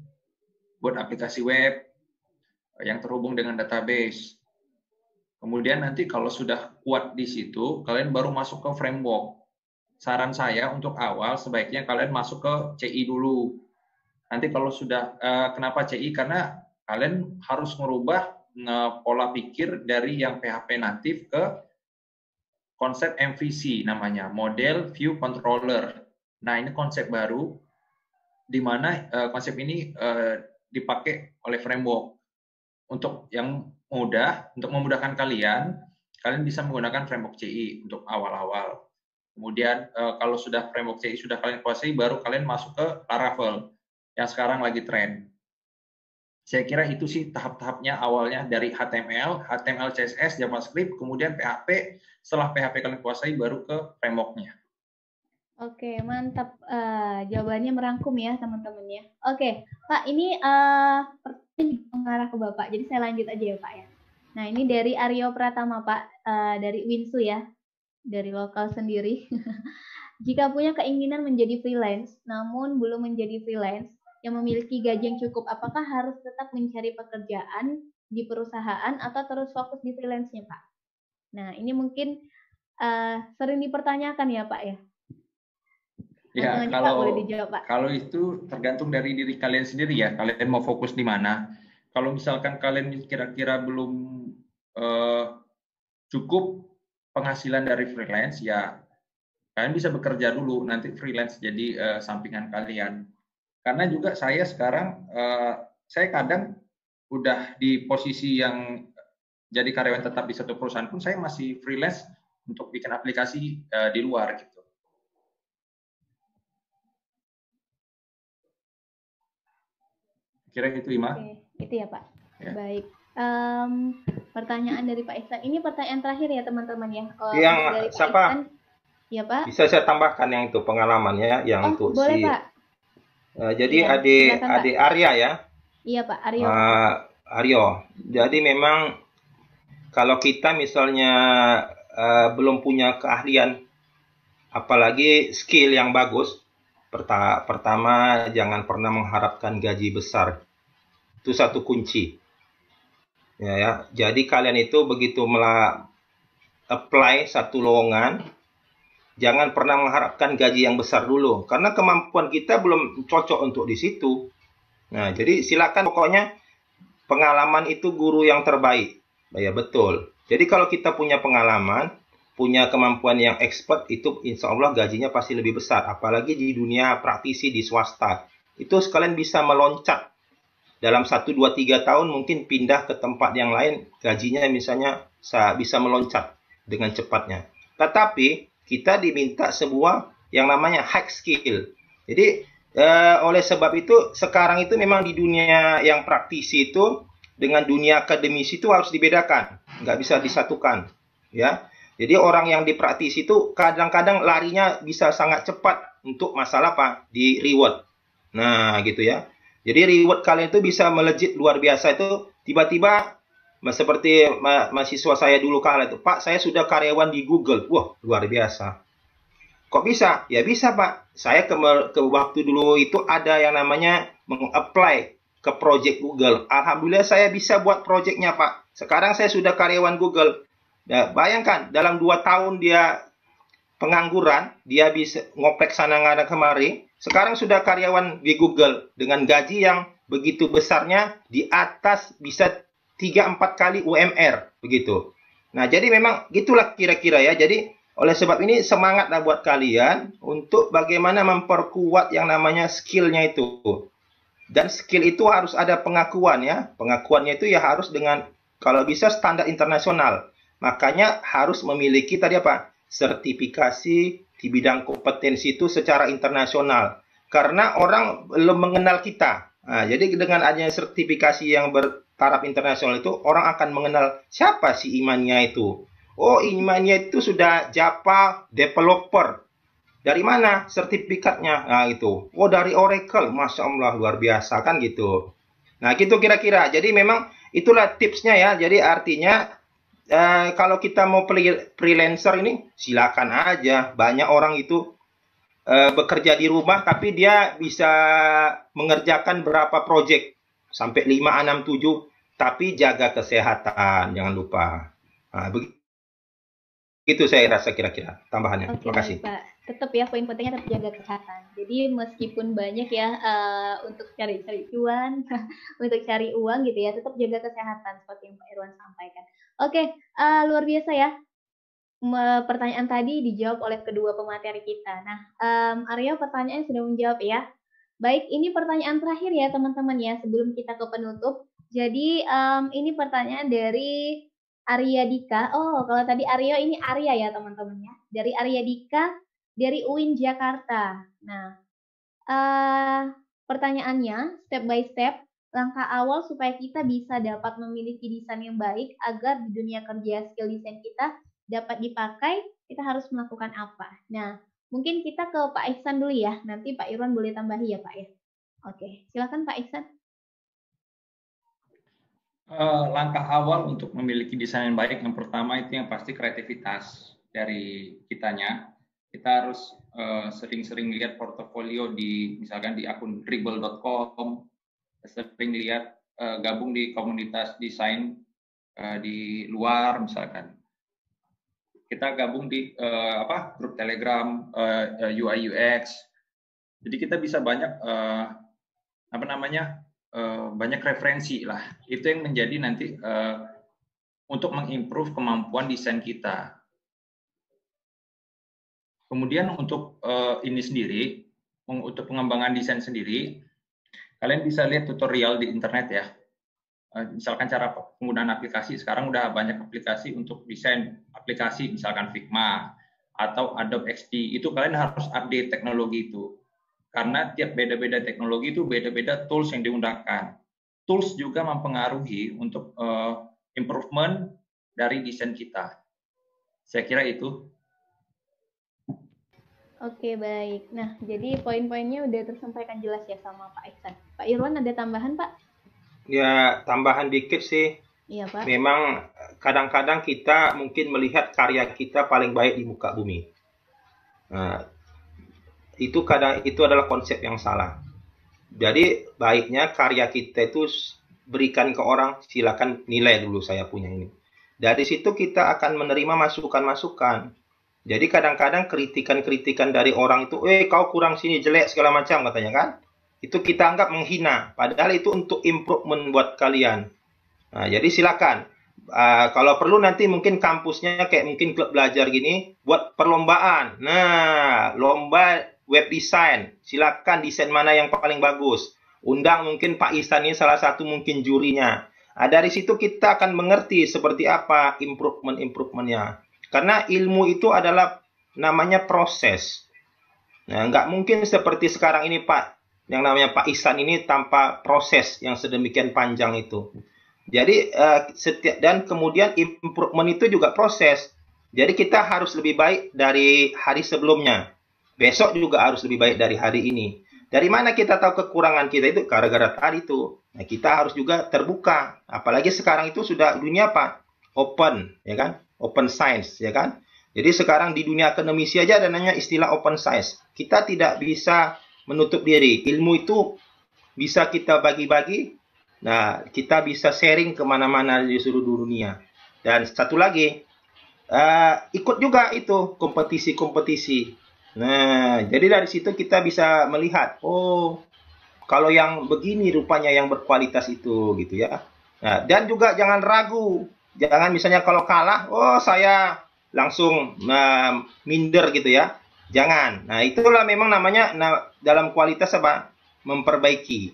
S4: buat aplikasi web, yang terhubung dengan database. Kemudian nanti kalau sudah kuat di situ, kalian baru masuk ke framework. Saran saya untuk awal sebaiknya kalian masuk ke CI dulu. Nanti kalau sudah eh, kenapa CI karena kalian harus merubah eh, pola pikir dari yang PHP natif ke konsep MVC namanya, model view controller. Nah, ini konsep baru di mana eh, konsep ini dipakai oleh framework untuk yang mudah, untuk memudahkan kalian, kalian bisa menggunakan framework CI untuk awal-awal. Kemudian eh, kalau sudah framework CI sudah kalian kuasai, baru kalian masuk ke Laravel yang sekarang lagi tren. Saya kira itu sih tahap-tahapnya awalnya dari HTML, HTML, CSS, JavaScript, kemudian PHP. Setelah PHP kalian kuasai, baru ke frameworknya.
S2: Oke, mantap. Uh, jawabannya merangkum ya teman-teman ya. Oke, Pak, ini uh, mengarah ke Bapak. Jadi saya lanjut aja ya Pak ya. Nah ini dari Aryo Pratama Pak, uh, dari Winsu ya, dari lokal sendiri. Jika punya keinginan menjadi freelance, namun belum menjadi freelance, yang memiliki gaji yang cukup, apakah harus tetap mencari pekerjaan di perusahaan atau terus fokus di freelance-nya Pak? Nah ini mungkin uh, sering dipertanyakan ya Pak ya.
S4: Ya, kalau kalau itu tergantung dari diri kalian sendiri ya. Kalian mau fokus di mana? Kalau misalkan kalian kira-kira belum uh, cukup penghasilan dari freelance, ya kalian bisa bekerja dulu. Nanti freelance jadi uh, sampingan kalian. Karena juga saya sekarang, uh, saya kadang udah di posisi yang jadi karyawan tetap di satu perusahaan pun saya masih freelance untuk bikin aplikasi uh, di luar gitu. Kira itu Ima.
S3: Oke,
S2: itu ya Pak. Ya. Baik. Um, pertanyaan dari Pak Ihsan. Ini pertanyaan terakhir ya teman-teman ya. Kalau yang dari siapa? Ihsan, ya Pak. Bisa
S3: saya tambahkan yang itu pengalamannya yang oh, itu boleh, si. Pak. Uh, jadi ya, adik silakan, adik Pak. Arya ya.
S2: Iya Pak Aryo.
S3: Uh, Aryo. Jadi memang kalau kita misalnya uh, belum punya keahlian, apalagi skill yang bagus, Pertama, jangan pernah mengharapkan gaji besar. Itu satu kunci. Ya, ya. Jadi kalian itu begitu apply satu lowongan, jangan pernah mengharapkan gaji yang besar dulu karena kemampuan kita belum cocok untuk di situ. Nah, jadi silakan pokoknya pengalaman itu guru yang terbaik. Ya, betul. Jadi kalau kita punya pengalaman, punya kemampuan yang expert itu insya Allah gajinya pasti lebih besar apalagi di dunia praktisi di swasta itu sekalian bisa meloncat dalam 1, 2, 3 tahun mungkin pindah ke tempat yang lain gajinya misalnya bisa meloncat dengan cepatnya tetapi kita diminta sebuah yang namanya high skill jadi eh, oleh sebab itu sekarang itu memang di dunia yang praktisi itu dengan dunia akademisi itu harus dibedakan nggak bisa disatukan ya jadi orang yang dipraktis itu kadang-kadang larinya bisa sangat cepat untuk masalah apa? Di reward. Nah, gitu ya. Jadi reward kalian itu bisa melejit luar biasa itu tiba-tiba seperti ma mahasiswa saya dulu kala itu, Pak, saya sudah karyawan di Google. Wah, luar biasa. Kok bisa? Ya bisa, Pak. Saya ke, ke waktu dulu itu ada yang namanya mengapply ke project Google. Alhamdulillah saya bisa buat projectnya, Pak. Sekarang saya sudah karyawan Google. Ya, bayangkan dalam dua tahun dia pengangguran, dia bisa ngoprek sana ngada kemari. Sekarang sudah karyawan di Google dengan gaji yang begitu besarnya di atas bisa 3-4 kali UMR begitu. Nah, jadi memang gitulah kira-kira ya. Jadi oleh sebab ini semangat semangatlah buat kalian untuk bagaimana memperkuat yang namanya skillnya itu. Dan skill itu harus ada pengakuan ya. Pengakuannya itu ya harus dengan kalau bisa standar internasional. Makanya harus memiliki tadi apa? Sertifikasi di bidang kompetensi itu secara internasional. Karena orang belum mengenal kita. Nah, jadi dengan adanya sertifikasi yang bertaraf internasional itu, orang akan mengenal siapa si imannya itu. Oh, imannya itu sudah Java developer. Dari mana sertifikatnya? Nah, itu. Oh, dari Oracle. Masya Allah, luar biasa kan gitu. Nah, gitu kira-kira. Jadi memang itulah tipsnya ya. Jadi artinya Eh, kalau kita mau freelancer ini silakan aja. Banyak orang itu eh, bekerja di rumah tapi dia bisa mengerjakan berapa project sampai 5, 6, 7 tapi jaga kesehatan jangan lupa. Nah, begitu saya rasa kira-kira tambahannya. Okay, Terima kasih. Pak
S2: tetap ya poin pentingnya tetap jaga kesehatan. Jadi meskipun banyak ya uh, untuk cari cari cuan, untuk cari uang gitu ya, tetap jaga kesehatan seperti yang Pak Irwan sampaikan. Oke, uh, luar biasa ya. pertanyaan tadi dijawab oleh kedua pemateri kita. Nah, um, Arya pertanyaan sudah menjawab ya. Baik, ini pertanyaan terakhir ya teman-teman ya sebelum kita ke penutup. Jadi um, ini pertanyaan dari Arya Dika. Oh, kalau tadi Arya ini Arya ya teman-teman ya. Dari Arya Dika dari UIN Jakarta. Nah, uh, pertanyaannya step by step, langkah awal supaya kita bisa dapat memiliki desain yang baik agar di dunia kerja skill desain kita dapat dipakai, kita harus melakukan apa? Nah, mungkin kita ke Pak Ihsan dulu ya. Nanti Pak Irwan boleh tambahi ya Pak ya. Oke, silakan Pak Ihsan.
S4: Eh, langkah awal untuk memiliki desain yang baik yang pertama itu yang pasti kreativitas dari kitanya kita harus eh, sering-sering uh, lihat portofolio di misalkan di akun dribble.com sering lihat uh, gabung di komunitas desain uh, di luar misalkan kita gabung di uh, apa grup telegram uh, UI UX jadi kita bisa banyak uh, apa namanya uh, banyak referensi lah itu yang menjadi nanti uh, untuk mengimprove kemampuan desain kita Kemudian untuk uh, ini sendiri, untuk pengembangan desain sendiri, kalian bisa lihat tutorial di internet ya. Uh, misalkan cara penggunaan aplikasi, sekarang udah banyak aplikasi untuk desain aplikasi, misalkan Figma atau Adobe XD, itu kalian harus update teknologi itu. Karena tiap beda-beda teknologi itu beda-beda tools yang diundangkan Tools juga mempengaruhi untuk uh, improvement dari desain kita. Saya kira itu
S2: Oke baik. Nah jadi poin-poinnya udah tersampaikan jelas ya sama Pak Iksan. Pak Irwan ada tambahan Pak?
S3: Ya tambahan dikit sih.
S1: Iya
S2: Pak.
S3: Memang eh, kadang-kadang kita mungkin melihat karya kita paling baik di muka bumi. Nah, itu kadang itu adalah konsep yang salah. Jadi baiknya karya kita itu berikan ke orang, silakan nilai dulu saya punya ini. Dari situ kita akan menerima masukan-masukan jadi kadang-kadang kritikan-kritikan dari orang itu, eh kau kurang sini jelek segala macam katanya kan. Itu kita anggap menghina. Padahal itu untuk improvement buat kalian. Nah, jadi silakan. Uh, kalau perlu nanti mungkin kampusnya kayak mungkin klub belajar gini buat perlombaan. Nah, lomba web design. Silakan desain mana yang paling bagus. Undang mungkin Pak Isan ini salah satu mungkin jurinya. Nah, dari situ kita akan mengerti seperti apa improvement-improvementnya. Karena ilmu itu adalah namanya proses. Nah, nggak mungkin seperti sekarang ini Pak, yang namanya Pak Ihsan ini tanpa proses yang sedemikian panjang itu. Jadi uh, setiap dan kemudian improvement itu juga proses. Jadi kita harus lebih baik dari hari sebelumnya. Besok juga harus lebih baik dari hari ini. Dari mana kita tahu kekurangan kita itu gara-gara tadi itu. Nah, kita harus juga terbuka. Apalagi sekarang itu sudah dunia apa? open, ya kan? open science ya kan. Jadi sekarang di dunia akademisi aja ada namanya istilah open science. Kita tidak bisa menutup diri. Ilmu itu bisa kita bagi-bagi. Nah, kita bisa sharing kemana-mana di seluruh dunia. Dan satu lagi, uh, ikut juga itu kompetisi-kompetisi. Nah, jadi dari situ kita bisa melihat, oh, kalau yang begini rupanya yang berkualitas itu gitu ya. Nah, dan juga jangan ragu Jangan misalnya kalau kalah, oh saya langsung uh, minder gitu ya. Jangan. Nah, itulah memang namanya nah, dalam kualitas apa? memperbaiki.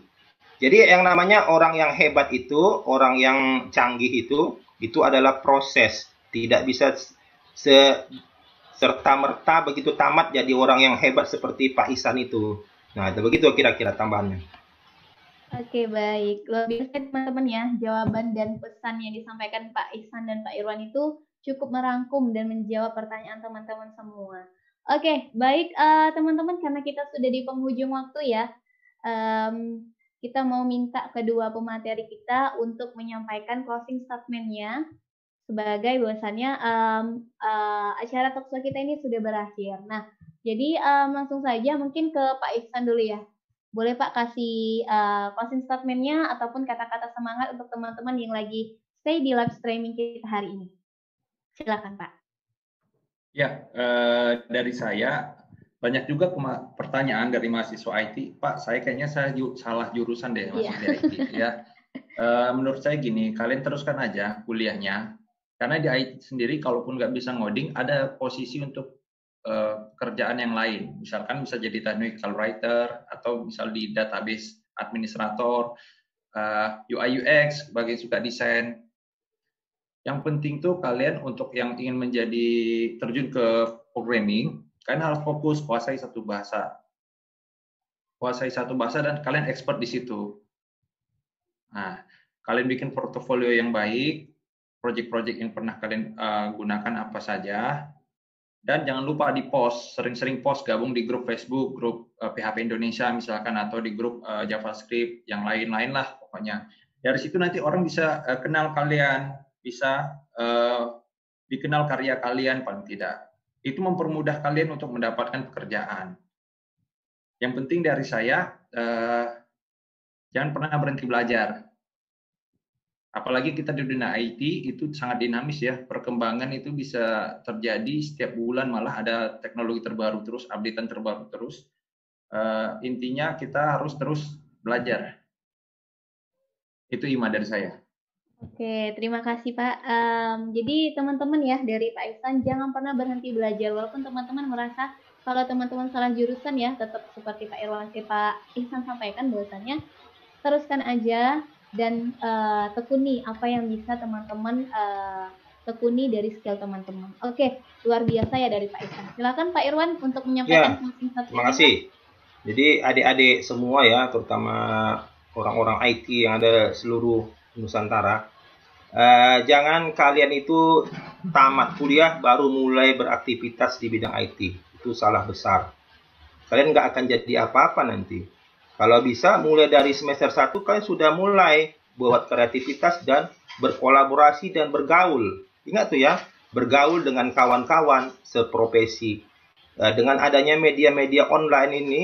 S3: Jadi yang namanya orang yang hebat itu, orang yang canggih itu, itu adalah proses. Tidak bisa se serta merta begitu tamat jadi orang yang hebat seperti Pak Isan itu. Nah, itu begitu kira-kira tambahannya.
S2: Oke baik, luar biasa teman-teman ya jawaban dan pesan yang disampaikan Pak Ihsan dan Pak Irwan itu cukup merangkum dan menjawab pertanyaan teman-teman semua. Oke baik eh, teman-teman uh, karena kita sudah di penghujung waktu ya, um, kita mau minta kedua pemateri kita untuk menyampaikan closing statementnya sebagai bahwasannya um, uh, acara talkshow kita ini sudah berakhir. Nah jadi um, langsung saja mungkin ke Pak Ihsan dulu ya. Boleh Pak kasih uh, closing statementnya ataupun kata-kata semangat untuk teman-teman yang lagi stay di live streaming kita hari ini. Silakan Pak.
S4: Ya, uh, dari saya banyak juga pertanyaan dari mahasiswa IT, Pak, saya kayaknya saya salah jurusan deh masuk yeah. di IT. Ya, Uh, menurut saya gini, kalian teruskan aja kuliahnya, karena di IT sendiri, kalaupun nggak bisa ngoding, ada posisi untuk uh, kerjaan yang lain. Misalkan bisa jadi technical writer atau misal di database administrator, eh, UI UX bagi suka desain. Yang penting tuh kalian untuk yang ingin menjadi terjun ke programming, kalian harus fokus kuasai satu bahasa. Kuasai satu bahasa dan kalian expert di situ. Nah, kalian bikin portofolio yang baik, project-project yang pernah kalian uh, gunakan apa saja, dan jangan lupa di post sering-sering post gabung di grup Facebook grup uh, eh, PHP Indonesia misalkan atau di grup uh, JavaScript yang lain-lain lah pokoknya dari situ nanti orang bisa uh, kenal kalian bisa uh, dikenal karya kalian paling tidak itu mempermudah kalian untuk mendapatkan pekerjaan yang penting dari saya uh, jangan pernah berhenti belajar apalagi kita di dunia IT itu sangat dinamis ya perkembangan itu bisa terjadi setiap bulan malah ada teknologi terbaru terus updatean terbaru terus uh, intinya kita harus terus belajar itu ima dari saya
S2: Oke, terima kasih Pak. Um, jadi teman-teman ya dari Pak Ihsan jangan pernah berhenti belajar walaupun teman-teman merasa kalau teman-teman salah jurusan ya tetap seperti Pak Irwan, eh, Pak Ihsan sampaikan bahwasanya teruskan aja dan uh, tekuni apa yang bisa teman-teman uh, tekuni dari skill teman-teman. Oke, luar biasa ya dari Pak Irwan. Silakan Pak Irwan untuk menyampaikan ya, closing Terima kasih.
S3: Jadi adik-adik semua ya, terutama orang-orang IT yang ada seluruh Nusantara, eh, jangan kalian itu tamat kuliah baru mulai beraktivitas di bidang IT. Itu salah besar. Kalian nggak akan jadi apa-apa nanti kalau bisa mulai dari semester 1 kalian sudah mulai buat kreativitas dan berkolaborasi dan bergaul. Ingat tuh ya, bergaul dengan kawan-kawan seprofesi. Eh, dengan adanya media-media online ini,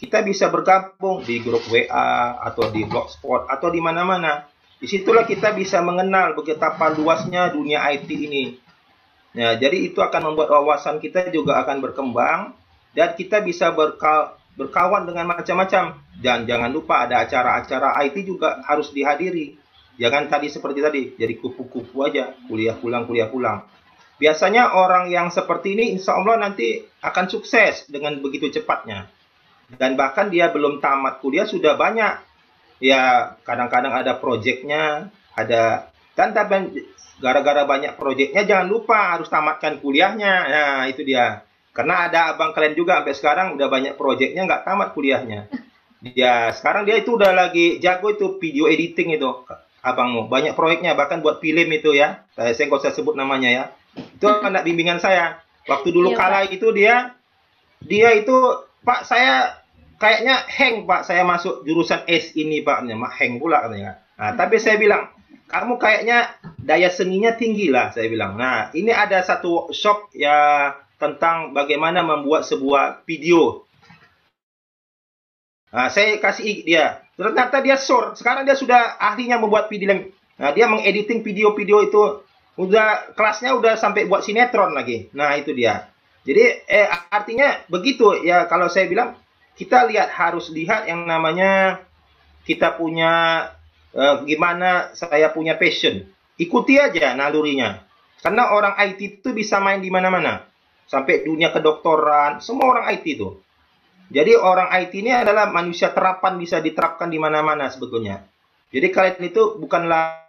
S3: kita bisa bergabung di grup WA atau di blogspot atau di mana-mana. Disitulah kita bisa mengenal betapa luasnya dunia IT ini. Nah, jadi itu akan membuat wawasan kita juga akan berkembang dan kita bisa berkal berkawan dengan macam-macam dan jangan lupa ada acara-acara IT juga harus dihadiri jangan ya tadi seperti tadi jadi kupu-kupu aja kuliah pulang kuliah pulang biasanya orang yang seperti ini insya Allah nanti akan sukses dengan begitu cepatnya dan bahkan dia belum tamat kuliah sudah banyak ya kadang-kadang ada proyeknya ada dan gara-gara banyak proyeknya jangan lupa harus tamatkan kuliahnya nah itu dia karena ada abang kalian juga sampai sekarang udah banyak proyeknya nggak tamat kuliahnya. Ya sekarang dia itu udah lagi jago itu video editing itu abangmu. Banyak proyeknya bahkan buat film itu ya. Eh, saya nggak usah sebut namanya ya. Itu anak bimbingan saya. Waktu dulu iya, kala itu dia dia itu Pak saya kayaknya heng Pak saya masuk jurusan S ini Pak. Mak hang pula katanya. Nah, tapi saya bilang kamu kayaknya daya seninya tinggi lah saya bilang. Nah, ini ada satu workshop ya tentang bagaimana membuat sebuah video. Nah, saya kasih dia. Ternyata dia short. Sekarang dia sudah ahlinya membuat video. Nah, dia mengediting video-video itu udah kelasnya udah sampai buat sinetron lagi. Nah, itu dia. Jadi eh, artinya begitu ya kalau saya bilang kita lihat harus lihat yang namanya kita punya eh, gimana saya punya passion. Ikuti aja nalurinya. Karena orang IT itu bisa main di mana-mana sampai dunia kedokteran, semua orang IT itu. Jadi orang IT ini adalah manusia terapan bisa diterapkan di mana-mana sebetulnya. Jadi kalian itu bukanlah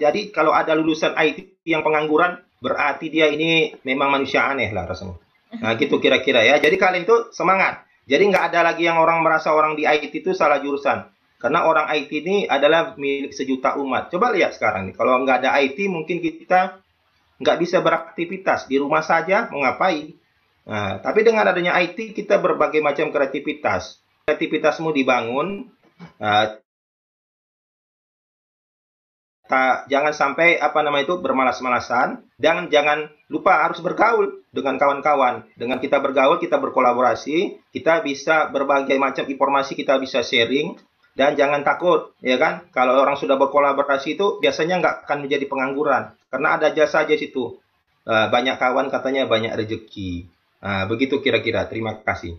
S3: jadi kalau ada lulusan IT yang pengangguran berarti dia ini memang manusia aneh lah rasanya. Nah gitu kira-kira ya. Jadi kalian itu semangat. Jadi nggak ada lagi yang orang merasa orang di IT itu salah jurusan. Karena orang IT ini adalah milik sejuta umat. Coba lihat sekarang nih, kalau nggak ada IT mungkin kita nggak bisa beraktivitas di rumah saja mau ngapain. Nah, tapi dengan adanya IT kita berbagai macam kreativitas. Kreativitasmu dibangun. Uh, ta, jangan sampai apa nama itu bermalas-malasan dan jangan lupa harus bergaul dengan kawan-kawan. Dengan kita bergaul, kita berkolaborasi, kita bisa berbagai macam informasi kita bisa sharing dan jangan takut ya kan kalau orang sudah berkolaborasi itu biasanya nggak akan menjadi pengangguran karena ada jasa aja situ. Ah, banyak kawan katanya banyak rezeki. Nah, begitu kira-kira. Terima kasih.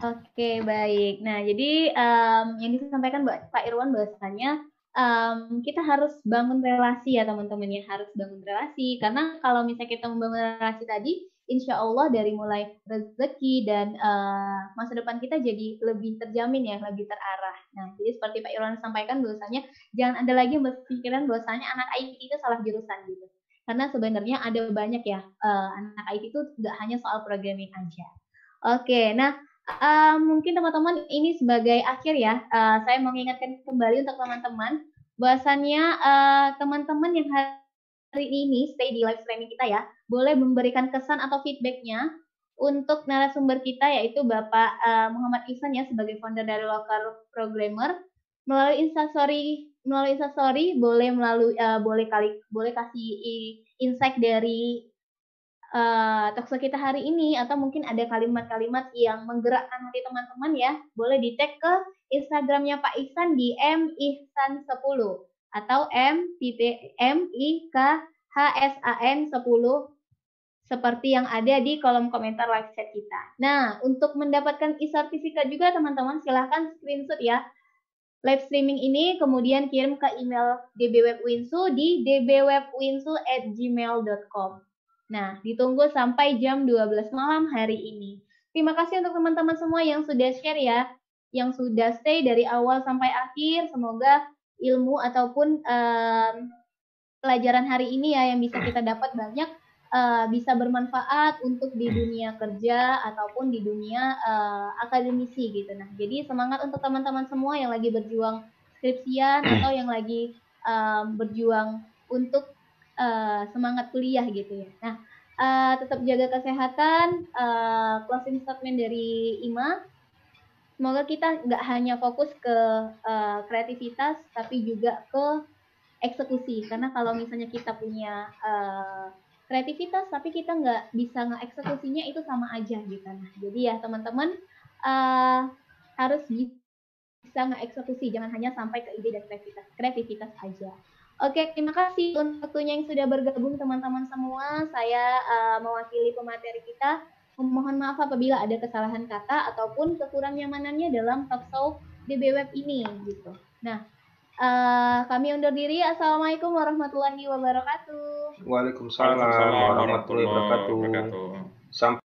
S2: Oke, baik. Nah, jadi um, yang disampaikan Pak Irwan bahasanya um, kita harus bangun relasi ya teman-teman ya harus bangun relasi karena kalau misalnya kita membangun relasi tadi insya Allah dari mulai rezeki dan uh, masa depan kita jadi lebih terjamin ya, lebih terarah. Nah, jadi seperti Pak Irwan sampaikan bahwasanya jangan ada lagi berpikiran bahwasanya anak IT itu salah jurusan gitu. Karena sebenarnya ada banyak ya uh, anak IT itu nggak hanya soal programming aja. Oke, nah uh, mungkin teman-teman ini sebagai akhir ya, uh, saya mengingatkan kembali untuk teman-teman bahwasannya uh, teman -teman yang hari ini stay di live streaming kita ya, boleh memberikan kesan atau feedbacknya untuk narasumber kita yaitu Bapak uh, Muhammad Ihsan ya sebagai founder dari Local Programmer melalui instastory melalui instastory boleh melalui uh, boleh kali boleh kasih insight dari uh, eh, talkshow kita hari ini atau mungkin ada kalimat-kalimat yang menggerakkan hati teman-teman ya boleh di tag ke Instagramnya Pak Ihsan di mihsan 10 atau M M I K H S A N 10 seperti yang ada di kolom komentar live chat kita. Nah, untuk mendapatkan e-sertifikat juga teman-teman silahkan screenshot ya live streaming ini kemudian kirim ke email dbwebwinsu di dbwebwinsu@gmail.com. Nah, ditunggu sampai jam 12 malam hari ini. Terima kasih untuk teman-teman semua yang sudah share ya, yang sudah stay dari awal sampai akhir. Semoga ilmu ataupun um, pelajaran hari ini ya yang bisa kita dapat banyak uh, bisa bermanfaat untuk di dunia kerja ataupun di dunia uh, akademisi gitu. Nah, jadi semangat untuk teman-teman semua yang lagi berjuang skripsian hmm. atau yang lagi um, berjuang untuk uh, semangat kuliah gitu ya. Nah, uh, tetap jaga kesehatan. Uh, closing statement dari Ima semoga kita nggak hanya fokus ke uh, kreativitas tapi juga ke eksekusi karena kalau misalnya kita punya uh, kreativitas tapi kita nggak bisa ngeeksekusinya itu sama aja gitu nah jadi ya teman-teman uh, harus bisa ngeeksekusi jangan hanya sampai ke ide dan kreativitas kreativitas aja Oke, terima kasih untuk waktunya yang sudah bergabung teman-teman semua. Saya uh, mewakili pemateri kita Mohon maaf apabila ada kesalahan kata ataupun kekurang nyamanannya dalam talkshow DB Web ini gitu. Nah, uh, kami undur diri. Assalamualaikum warahmatullahi wabarakatuh.
S3: Waalaikumsalam, Waalaikumsalam warahmatullahi wabarakatuh. Sampai